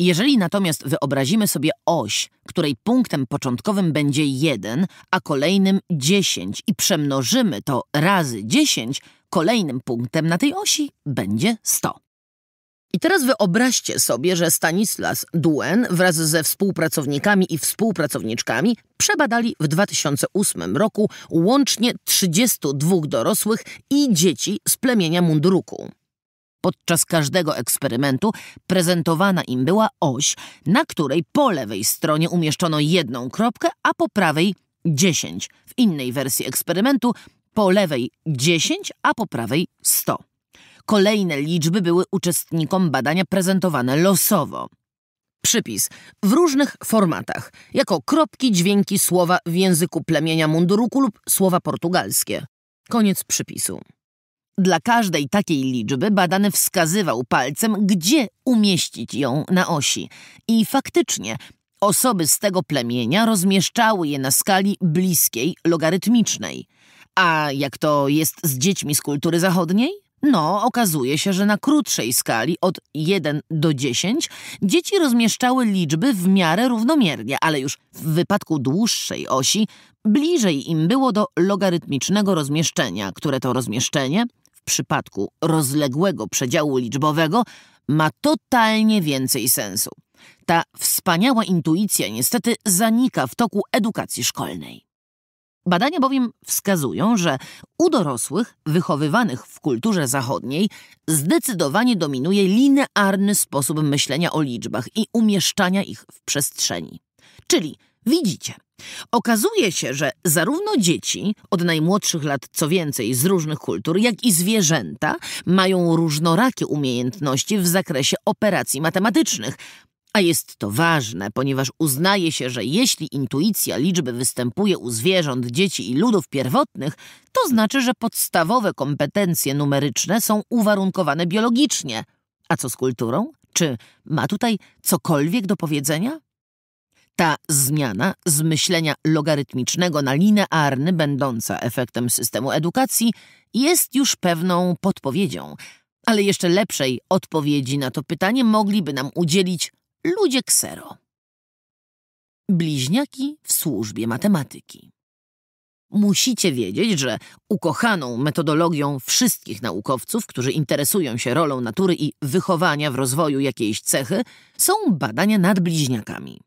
Jeżeli natomiast wyobrazimy sobie oś, której punktem początkowym będzie 1, a kolejnym 10 i przemnożymy to razy 10, kolejnym punktem na tej osi będzie 100. I teraz wyobraźcie sobie, że Stanislas Duen wraz ze współpracownikami i współpracowniczkami przebadali w 2008 roku łącznie 32 dorosłych i dzieci z plemienia Munduruku. Podczas każdego eksperymentu prezentowana im była oś, na której po lewej stronie umieszczono jedną kropkę, a po prawej 10. W innej wersji eksperymentu po lewej 10, a po prawej 100. Kolejne liczby były uczestnikom badania prezentowane losowo. Przypis w różnych formatach, jako kropki, dźwięki, słowa w języku plemienia munduruku lub słowa portugalskie. Koniec przypisu. Dla każdej takiej liczby badany wskazywał palcem, gdzie umieścić ją na osi. I faktycznie osoby z tego plemienia rozmieszczały je na skali bliskiej logarytmicznej. A jak to jest z dziećmi z kultury zachodniej? No, okazuje się, że na krótszej skali od 1 do 10 dzieci rozmieszczały liczby w miarę równomiernie, ale już w wypadku dłuższej osi bliżej im było do logarytmicznego rozmieszczenia, które to rozmieszczenie przypadku rozległego przedziału liczbowego ma totalnie więcej sensu. Ta wspaniała intuicja niestety zanika w toku edukacji szkolnej. Badania bowiem wskazują, że u dorosłych wychowywanych w kulturze zachodniej zdecydowanie dominuje linearny sposób myślenia o liczbach i umieszczania ich w przestrzeni. Czyli widzicie, Okazuje się, że zarówno dzieci od najmłodszych lat, co więcej, z różnych kultur, jak i zwierzęta mają różnorakie umiejętności w zakresie operacji matematycznych. A jest to ważne, ponieważ uznaje się, że jeśli intuicja liczby występuje u zwierząt, dzieci i ludów pierwotnych, to znaczy, że podstawowe kompetencje numeryczne są uwarunkowane biologicznie. A co z kulturą? Czy ma tutaj cokolwiek do powiedzenia? Ta zmiana z myślenia logarytmicznego na linearny, będąca efektem systemu edukacji, jest już pewną podpowiedzią, ale jeszcze lepszej odpowiedzi na to pytanie mogliby nam udzielić ludzie ksero. Bliźniaki w służbie matematyki. Musicie wiedzieć, że ukochaną metodologią wszystkich naukowców, którzy interesują się rolą natury i wychowania w rozwoju jakiejś cechy, są badania nad bliźniakami.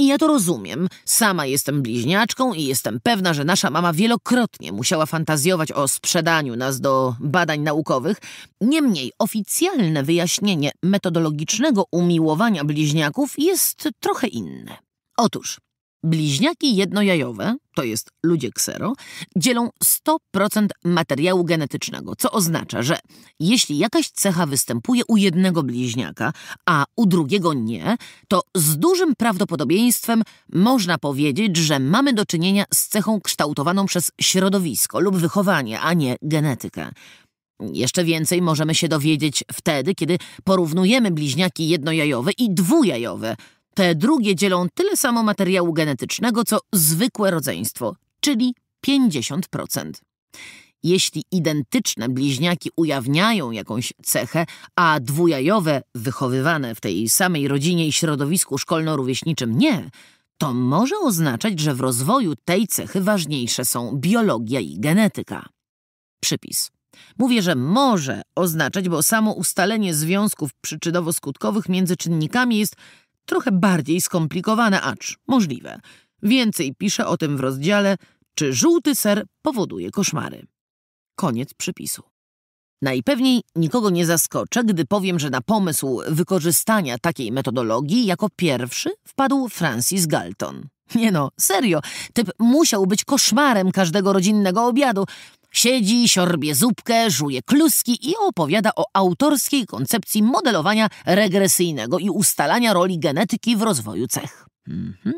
I ja to rozumiem. Sama jestem bliźniaczką i jestem pewna, że nasza mama wielokrotnie musiała fantazjować o sprzedaniu nas do badań naukowych. Niemniej oficjalne wyjaśnienie metodologicznego umiłowania bliźniaków jest trochę inne. Otóż Bliźniaki jednojajowe, to jest ludzie ksero, dzielą 100% materiału genetycznego, co oznacza, że jeśli jakaś cecha występuje u jednego bliźniaka, a u drugiego nie, to z dużym prawdopodobieństwem można powiedzieć, że mamy do czynienia z cechą kształtowaną przez środowisko lub wychowanie, a nie genetykę. Jeszcze więcej możemy się dowiedzieć wtedy, kiedy porównujemy bliźniaki jednojajowe i dwujajowe – te drugie dzielą tyle samo materiału genetycznego, co zwykłe rodzeństwo, czyli 50%. Jeśli identyczne bliźniaki ujawniają jakąś cechę, a dwujajowe, wychowywane w tej samej rodzinie i środowisku szkolno-rówieśniczym nie, to może oznaczać, że w rozwoju tej cechy ważniejsze są biologia i genetyka. Przypis. Mówię, że może oznaczać, bo samo ustalenie związków przyczynowo-skutkowych między czynnikami jest Trochę bardziej skomplikowane, acz możliwe. Więcej piszę o tym w rozdziale Czy żółty ser powoduje koszmary? Koniec przypisu. Najpewniej nikogo nie zaskoczę, gdy powiem, że na pomysł wykorzystania takiej metodologii jako pierwszy wpadł Francis Galton. Nie no, serio, typ musiał być koszmarem każdego rodzinnego obiadu, Siedzi, siorbie zupkę, żuje kluski i opowiada o autorskiej koncepcji modelowania regresyjnego i ustalania roli genetyki w rozwoju cech. Mhm.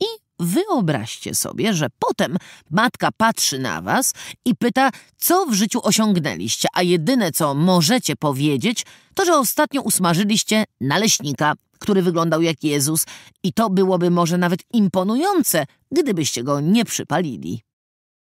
I wyobraźcie sobie, że potem matka patrzy na was i pyta, co w życiu osiągnęliście, a jedyne, co możecie powiedzieć, to, że ostatnio usmażyliście naleśnika, który wyglądał jak Jezus i to byłoby może nawet imponujące, gdybyście go nie przypalili.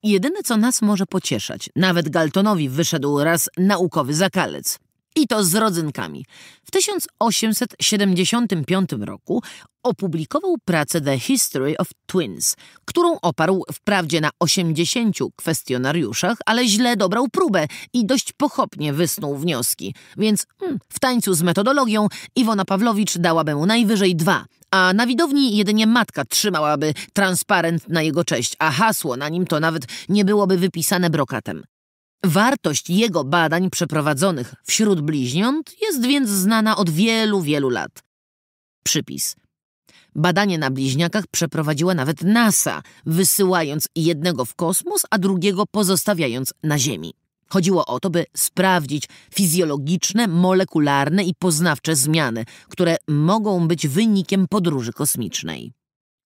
Jedyne, co nas może pocieszać, nawet Galtonowi wyszedł raz naukowy zakalec i to z rodzynkami. W 1875 roku opublikował pracę The History of Twins, którą oparł wprawdzie na 80 kwestionariuszach, ale źle dobrał próbę i dość pochopnie wysnuł wnioski. Więc hmm, w tańcu z metodologią Iwona Pawlowicz dałaby mu najwyżej dwa, a na widowni jedynie matka trzymałaby transparent na jego cześć, a hasło na nim to nawet nie byłoby wypisane brokatem. Wartość jego badań przeprowadzonych wśród bliźniąt jest więc znana od wielu, wielu lat. Przypis. Badanie na bliźniakach przeprowadziła nawet NASA, wysyłając jednego w kosmos, a drugiego pozostawiając na Ziemi. Chodziło o to, by sprawdzić fizjologiczne, molekularne i poznawcze zmiany, które mogą być wynikiem podróży kosmicznej.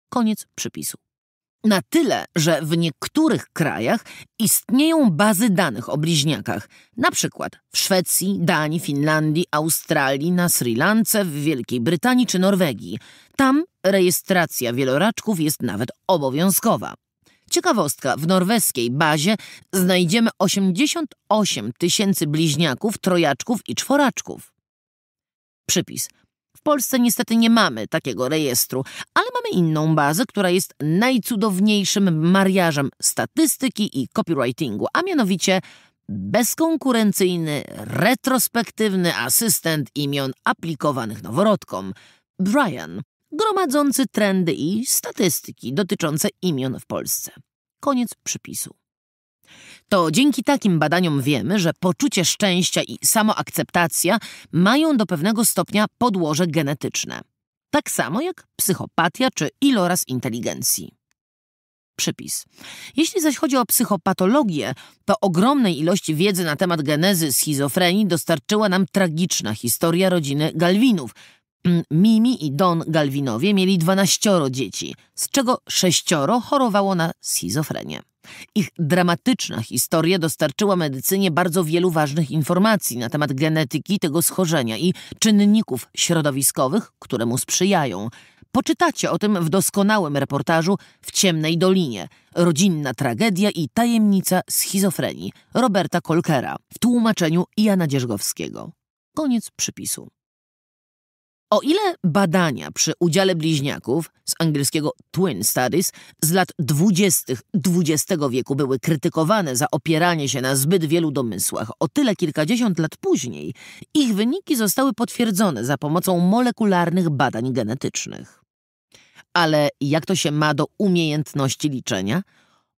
Koniec przypisu. Na tyle, że w niektórych krajach istnieją bazy danych o bliźniakach, na przykład w Szwecji, Danii, Finlandii, Australii, na Sri Lance, w Wielkiej Brytanii czy Norwegii. Tam rejestracja wieloraczków jest nawet obowiązkowa. Ciekawostka, w norweskiej bazie znajdziemy 88 tysięcy bliźniaków, trojaczków i czworaczków. Przypis. W Polsce niestety nie mamy takiego rejestru, ale mamy inną bazę, która jest najcudowniejszym mariażem statystyki i copywritingu, a mianowicie bezkonkurencyjny, retrospektywny asystent imion aplikowanych noworodkom Brian, gromadzący trendy i statystyki dotyczące imion w Polsce. Koniec przypisu. To dzięki takim badaniom wiemy, że poczucie szczęścia i samoakceptacja mają do pewnego stopnia podłoże genetyczne. Tak samo jak psychopatia czy iloraz inteligencji. Przypis. Jeśli zaś chodzi o psychopatologię, to ogromnej ilości wiedzy na temat genezy schizofrenii dostarczyła nam tragiczna historia rodziny Galwinów. Mm, Mimi i Don Galwinowie mieli 12 dzieci, z czego sześcioro chorowało na schizofrenię. Ich dramatyczna historia dostarczyła medycynie bardzo wielu ważnych informacji na temat genetyki tego schorzenia i czynników środowiskowych, które mu sprzyjają. Poczytacie o tym w doskonałym reportażu W ciemnej dolinie Rodzinna tragedia i tajemnica schizofrenii Roberta Kolkera w tłumaczeniu Jana Dzierzgowskiego. Koniec przypisu. O ile badania przy udziale bliźniaków z angielskiego Twin Studies z lat 20. XX wieku były krytykowane za opieranie się na zbyt wielu domysłach, o tyle kilkadziesiąt lat później ich wyniki zostały potwierdzone za pomocą molekularnych badań genetycznych. Ale jak to się ma do umiejętności liczenia?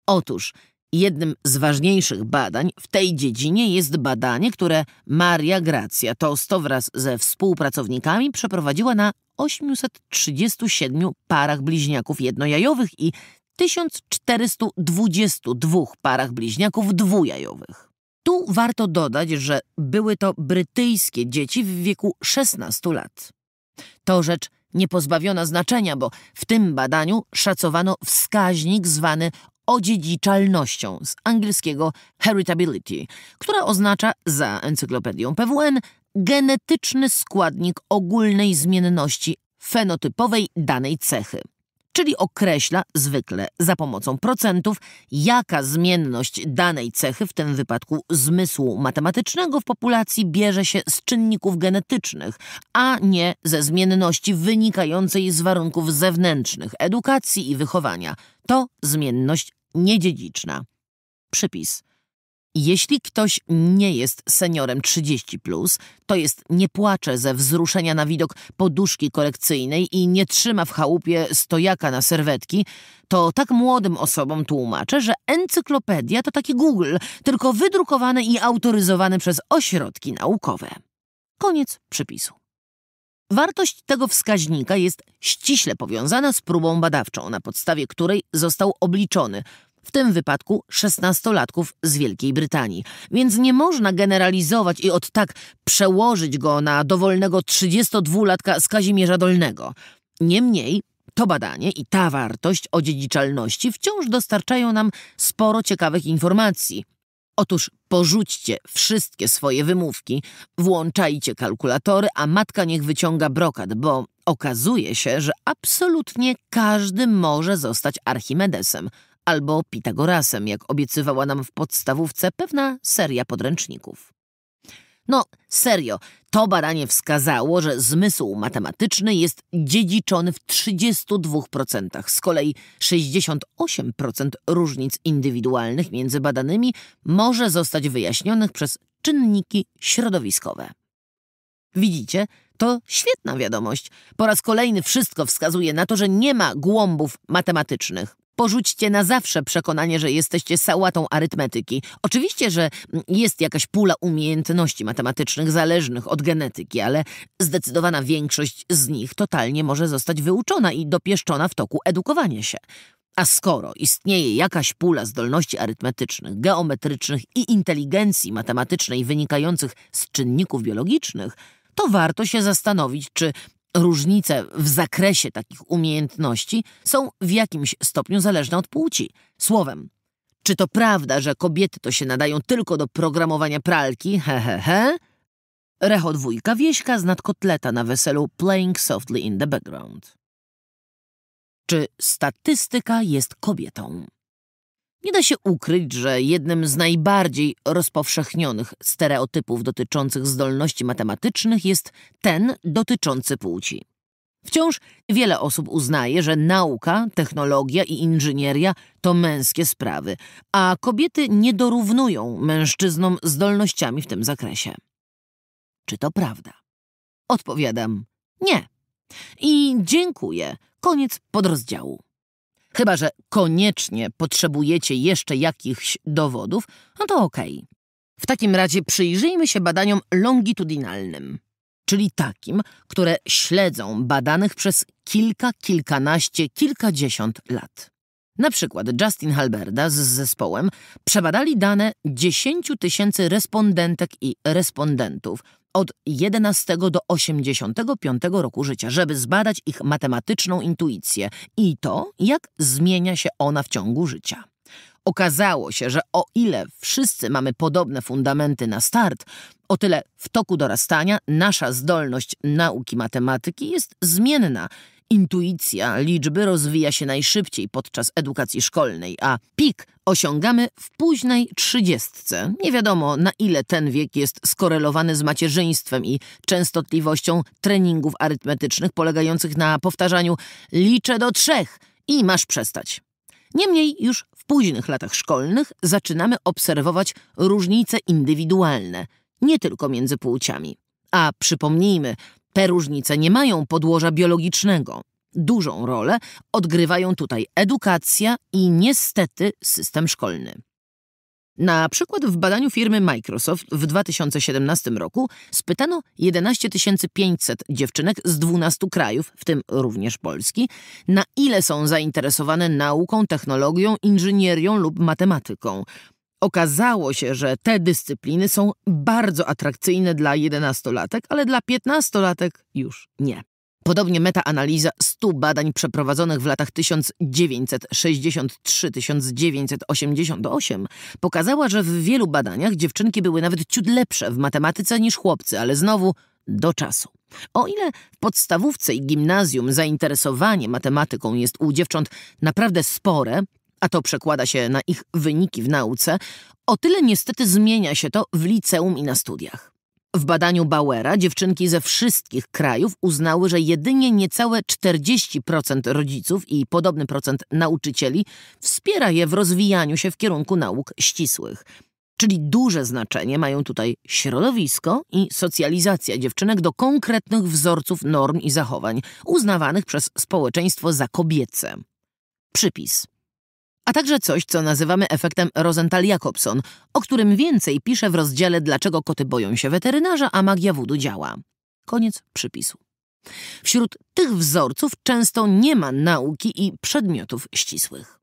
Otóż Jednym z ważniejszych badań w tej dziedzinie jest badanie, które Maria Gracja Tosto wraz ze współpracownikami przeprowadziła na 837 parach bliźniaków jednojajowych i 1422 parach bliźniaków dwujajowych. Tu warto dodać, że były to brytyjskie dzieci w wieku 16 lat. To rzecz niepozbawiona znaczenia, bo w tym badaniu szacowano wskaźnik zwany odziedziczalnością z angielskiego heritability, która oznacza za encyklopedią PWN genetyczny składnik ogólnej zmienności fenotypowej danej cechy, czyli określa zwykle za pomocą procentów, jaka zmienność danej cechy, w tym wypadku zmysłu matematycznego w populacji, bierze się z czynników genetycznych, a nie ze zmienności wynikającej z warunków zewnętrznych, edukacji i wychowania. To zmienność niedziedziczna. Przypis. Jeśli ktoś nie jest seniorem 30, plus, to jest nie płacze ze wzruszenia na widok poduszki kolekcyjnej i nie trzyma w chałupie stojaka na serwetki, to tak młodym osobom tłumaczę, że encyklopedia to taki Google, tylko wydrukowany i autoryzowany przez ośrodki naukowe. Koniec przypisu. Wartość tego wskaźnika jest ściśle powiązana z próbą badawczą, na podstawie której został obliczony, w tym wypadku 16-latków z Wielkiej Brytanii, więc nie można generalizować i od tak przełożyć go na dowolnego 32-latka z Kazimierza Dolnego. Niemniej to badanie i ta wartość dziedziczalności wciąż dostarczają nam sporo ciekawych informacji Otóż porzućcie wszystkie swoje wymówki, włączajcie kalkulatory, a matka niech wyciąga brokat, bo okazuje się, że absolutnie każdy może zostać Archimedesem albo Pitagorasem, jak obiecywała nam w podstawówce pewna seria podręczników. No serio, to badanie wskazało, że zmysł matematyczny jest dziedziczony w 32%. Z kolei 68% różnic indywidualnych między badanymi może zostać wyjaśnionych przez czynniki środowiskowe. Widzicie, to świetna wiadomość. Po raz kolejny wszystko wskazuje na to, że nie ma głąbów matematycznych. Porzućcie na zawsze przekonanie, że jesteście sałatą arytmetyki. Oczywiście, że jest jakaś pula umiejętności matematycznych zależnych od genetyki, ale zdecydowana większość z nich totalnie może zostać wyuczona i dopieszczona w toku edukowania się. A skoro istnieje jakaś pula zdolności arytmetycznych, geometrycznych i inteligencji matematycznej wynikających z czynników biologicznych, to warto się zastanowić, czy Różnice w zakresie takich umiejętności są w jakimś stopniu zależne od płci. Słowem, czy to prawda, że kobiety to się nadają tylko do programowania pralki? He, he, he. Recho dwójka wieśka z nadkotleta na weselu Playing Softly in the Background. Czy statystyka jest kobietą? Nie da się ukryć, że jednym z najbardziej rozpowszechnionych stereotypów dotyczących zdolności matematycznych jest ten dotyczący płci. Wciąż wiele osób uznaje, że nauka, technologia i inżynieria to męskie sprawy, a kobiety nie dorównują mężczyznom zdolnościami w tym zakresie. Czy to prawda? Odpowiadam nie. I dziękuję. Koniec podrozdziału. Chyba, że koniecznie potrzebujecie jeszcze jakichś dowodów, no to okej. Okay. W takim razie przyjrzyjmy się badaniom longitudinalnym, czyli takim, które śledzą badanych przez kilka, kilkanaście, kilkadziesiąt lat. Na przykład Justin Halberda z zespołem przebadali dane 10 tysięcy respondentek i respondentów od 11 do 85 roku życia, żeby zbadać ich matematyczną intuicję i to, jak zmienia się ona w ciągu życia. Okazało się, że o ile wszyscy mamy podobne fundamenty na start, o tyle w toku dorastania nasza zdolność nauki matematyki jest zmienna. Intuicja liczby rozwija się najszybciej podczas edukacji szkolnej, a pik osiągamy w późnej trzydziestce. Nie wiadomo, na ile ten wiek jest skorelowany z macierzyństwem i częstotliwością treningów arytmetycznych polegających na powtarzaniu liczę do trzech i masz przestać. Niemniej już w późnych latach szkolnych zaczynamy obserwować różnice indywidualne, nie tylko między płciami. A przypomnijmy, te różnice nie mają podłoża biologicznego. Dużą rolę odgrywają tutaj edukacja i niestety system szkolny. Na przykład w badaniu firmy Microsoft w 2017 roku spytano 11 500 dziewczynek z 12 krajów, w tym również Polski, na ile są zainteresowane nauką, technologią, inżynierią lub matematyką. Okazało się, że te dyscypliny są bardzo atrakcyjne dla 11-latek, ale dla 15-latek już nie. Podobnie metaanaliza 100 badań przeprowadzonych w latach 1963-1988 pokazała, że w wielu badaniach dziewczynki były nawet ciut lepsze w matematyce niż chłopcy, ale znowu do czasu. O ile w podstawówce i gimnazjum zainteresowanie matematyką jest u dziewcząt naprawdę spore, a to przekłada się na ich wyniki w nauce, o tyle niestety zmienia się to w liceum i na studiach. W badaniu Bauera dziewczynki ze wszystkich krajów uznały, że jedynie niecałe 40% rodziców i podobny procent nauczycieli wspiera je w rozwijaniu się w kierunku nauk ścisłych. Czyli duże znaczenie mają tutaj środowisko i socjalizacja dziewczynek do konkretnych wzorców norm i zachowań uznawanych przez społeczeństwo za kobiece. Przypis a także coś, co nazywamy efektem Rosenthal-Jacobson, o którym więcej pisze w rozdziale Dlaczego koty boją się weterynarza, a magia wudu działa. Koniec przypisu. Wśród tych wzorców często nie ma nauki i przedmiotów ścisłych.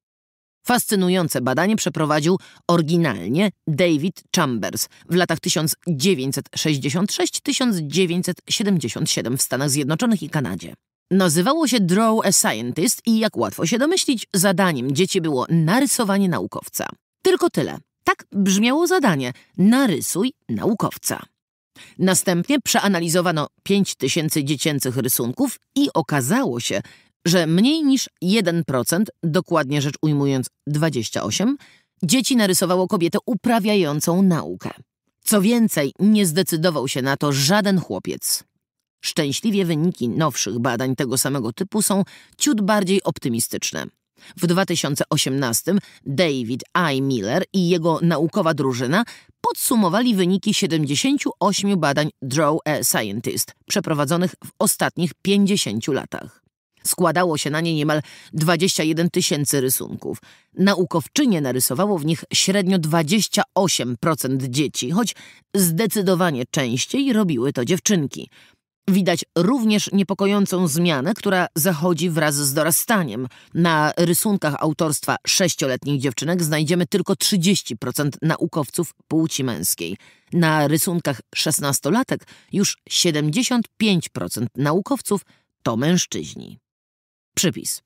Fascynujące badanie przeprowadził oryginalnie David Chambers w latach 1966-1977 w Stanach Zjednoczonych i Kanadzie. Nazywało się Draw a Scientist i jak łatwo się domyślić, zadaniem dzieci było narysowanie naukowca. Tylko tyle. Tak brzmiało zadanie. Narysuj naukowca. Następnie przeanalizowano 5000 dziecięcych rysunków i okazało się, że mniej niż 1%, dokładnie rzecz ujmując 28, dzieci narysowało kobietę uprawiającą naukę. Co więcej, nie zdecydował się na to żaden chłopiec. Szczęśliwie wyniki nowszych badań tego samego typu są ciut bardziej optymistyczne. W 2018 David I. Miller i jego naukowa drużyna podsumowali wyniki 78 badań Draw a Scientist przeprowadzonych w ostatnich 50 latach. Składało się na nie niemal 21 tysięcy rysunków. Naukowczynie narysowało w nich średnio 28% dzieci, choć zdecydowanie częściej robiły to dziewczynki – Widać również niepokojącą zmianę, która zachodzi wraz z dorastaniem. Na rysunkach autorstwa sześcioletnich dziewczynek znajdziemy tylko 30% naukowców płci męskiej. Na rysunkach szesnastolatek już 75% naukowców to mężczyźni. Przypis.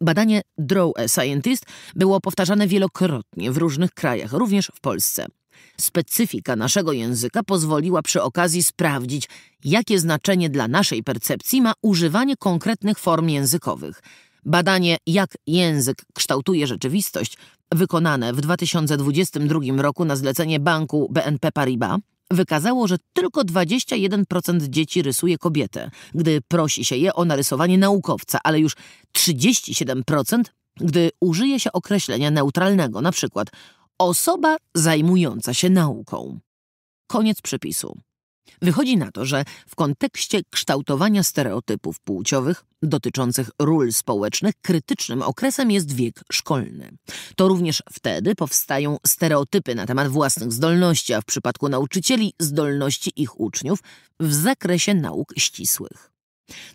Badanie Draw a Scientist było powtarzane wielokrotnie w różnych krajach, również w Polsce specyfika naszego języka pozwoliła przy okazji sprawdzić, jakie znaczenie dla naszej percepcji ma używanie konkretnych form językowych. Badanie Jak język kształtuje rzeczywistość, wykonane w 2022 roku na zlecenie banku BNP Paribas, wykazało, że tylko 21% dzieci rysuje kobietę, gdy prosi się je o narysowanie naukowca, ale już 37% gdy użyje się określenia neutralnego, na przykład Osoba zajmująca się nauką. Koniec przepisu. Wychodzi na to, że w kontekście kształtowania stereotypów płciowych dotyczących ról społecznych krytycznym okresem jest wiek szkolny. To również wtedy powstają stereotypy na temat własnych zdolności, a w przypadku nauczycieli zdolności ich uczniów w zakresie nauk ścisłych.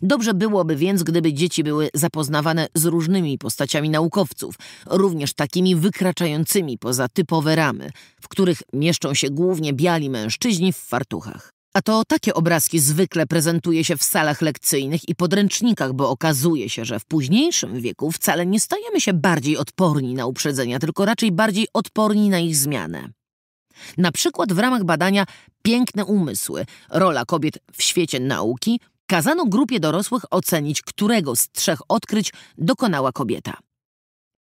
Dobrze byłoby więc, gdyby dzieci były zapoznawane z różnymi postaciami naukowców, również takimi wykraczającymi poza typowe ramy, w których mieszczą się głównie biali mężczyźni w fartuchach. A to takie obrazki zwykle prezentuje się w salach lekcyjnych i podręcznikach, bo okazuje się, że w późniejszym wieku wcale nie stajemy się bardziej odporni na uprzedzenia, tylko raczej bardziej odporni na ich zmianę. Na przykład w ramach badania Piękne umysły rola kobiet w świecie nauki Kazano grupie dorosłych ocenić, którego z trzech odkryć dokonała kobieta.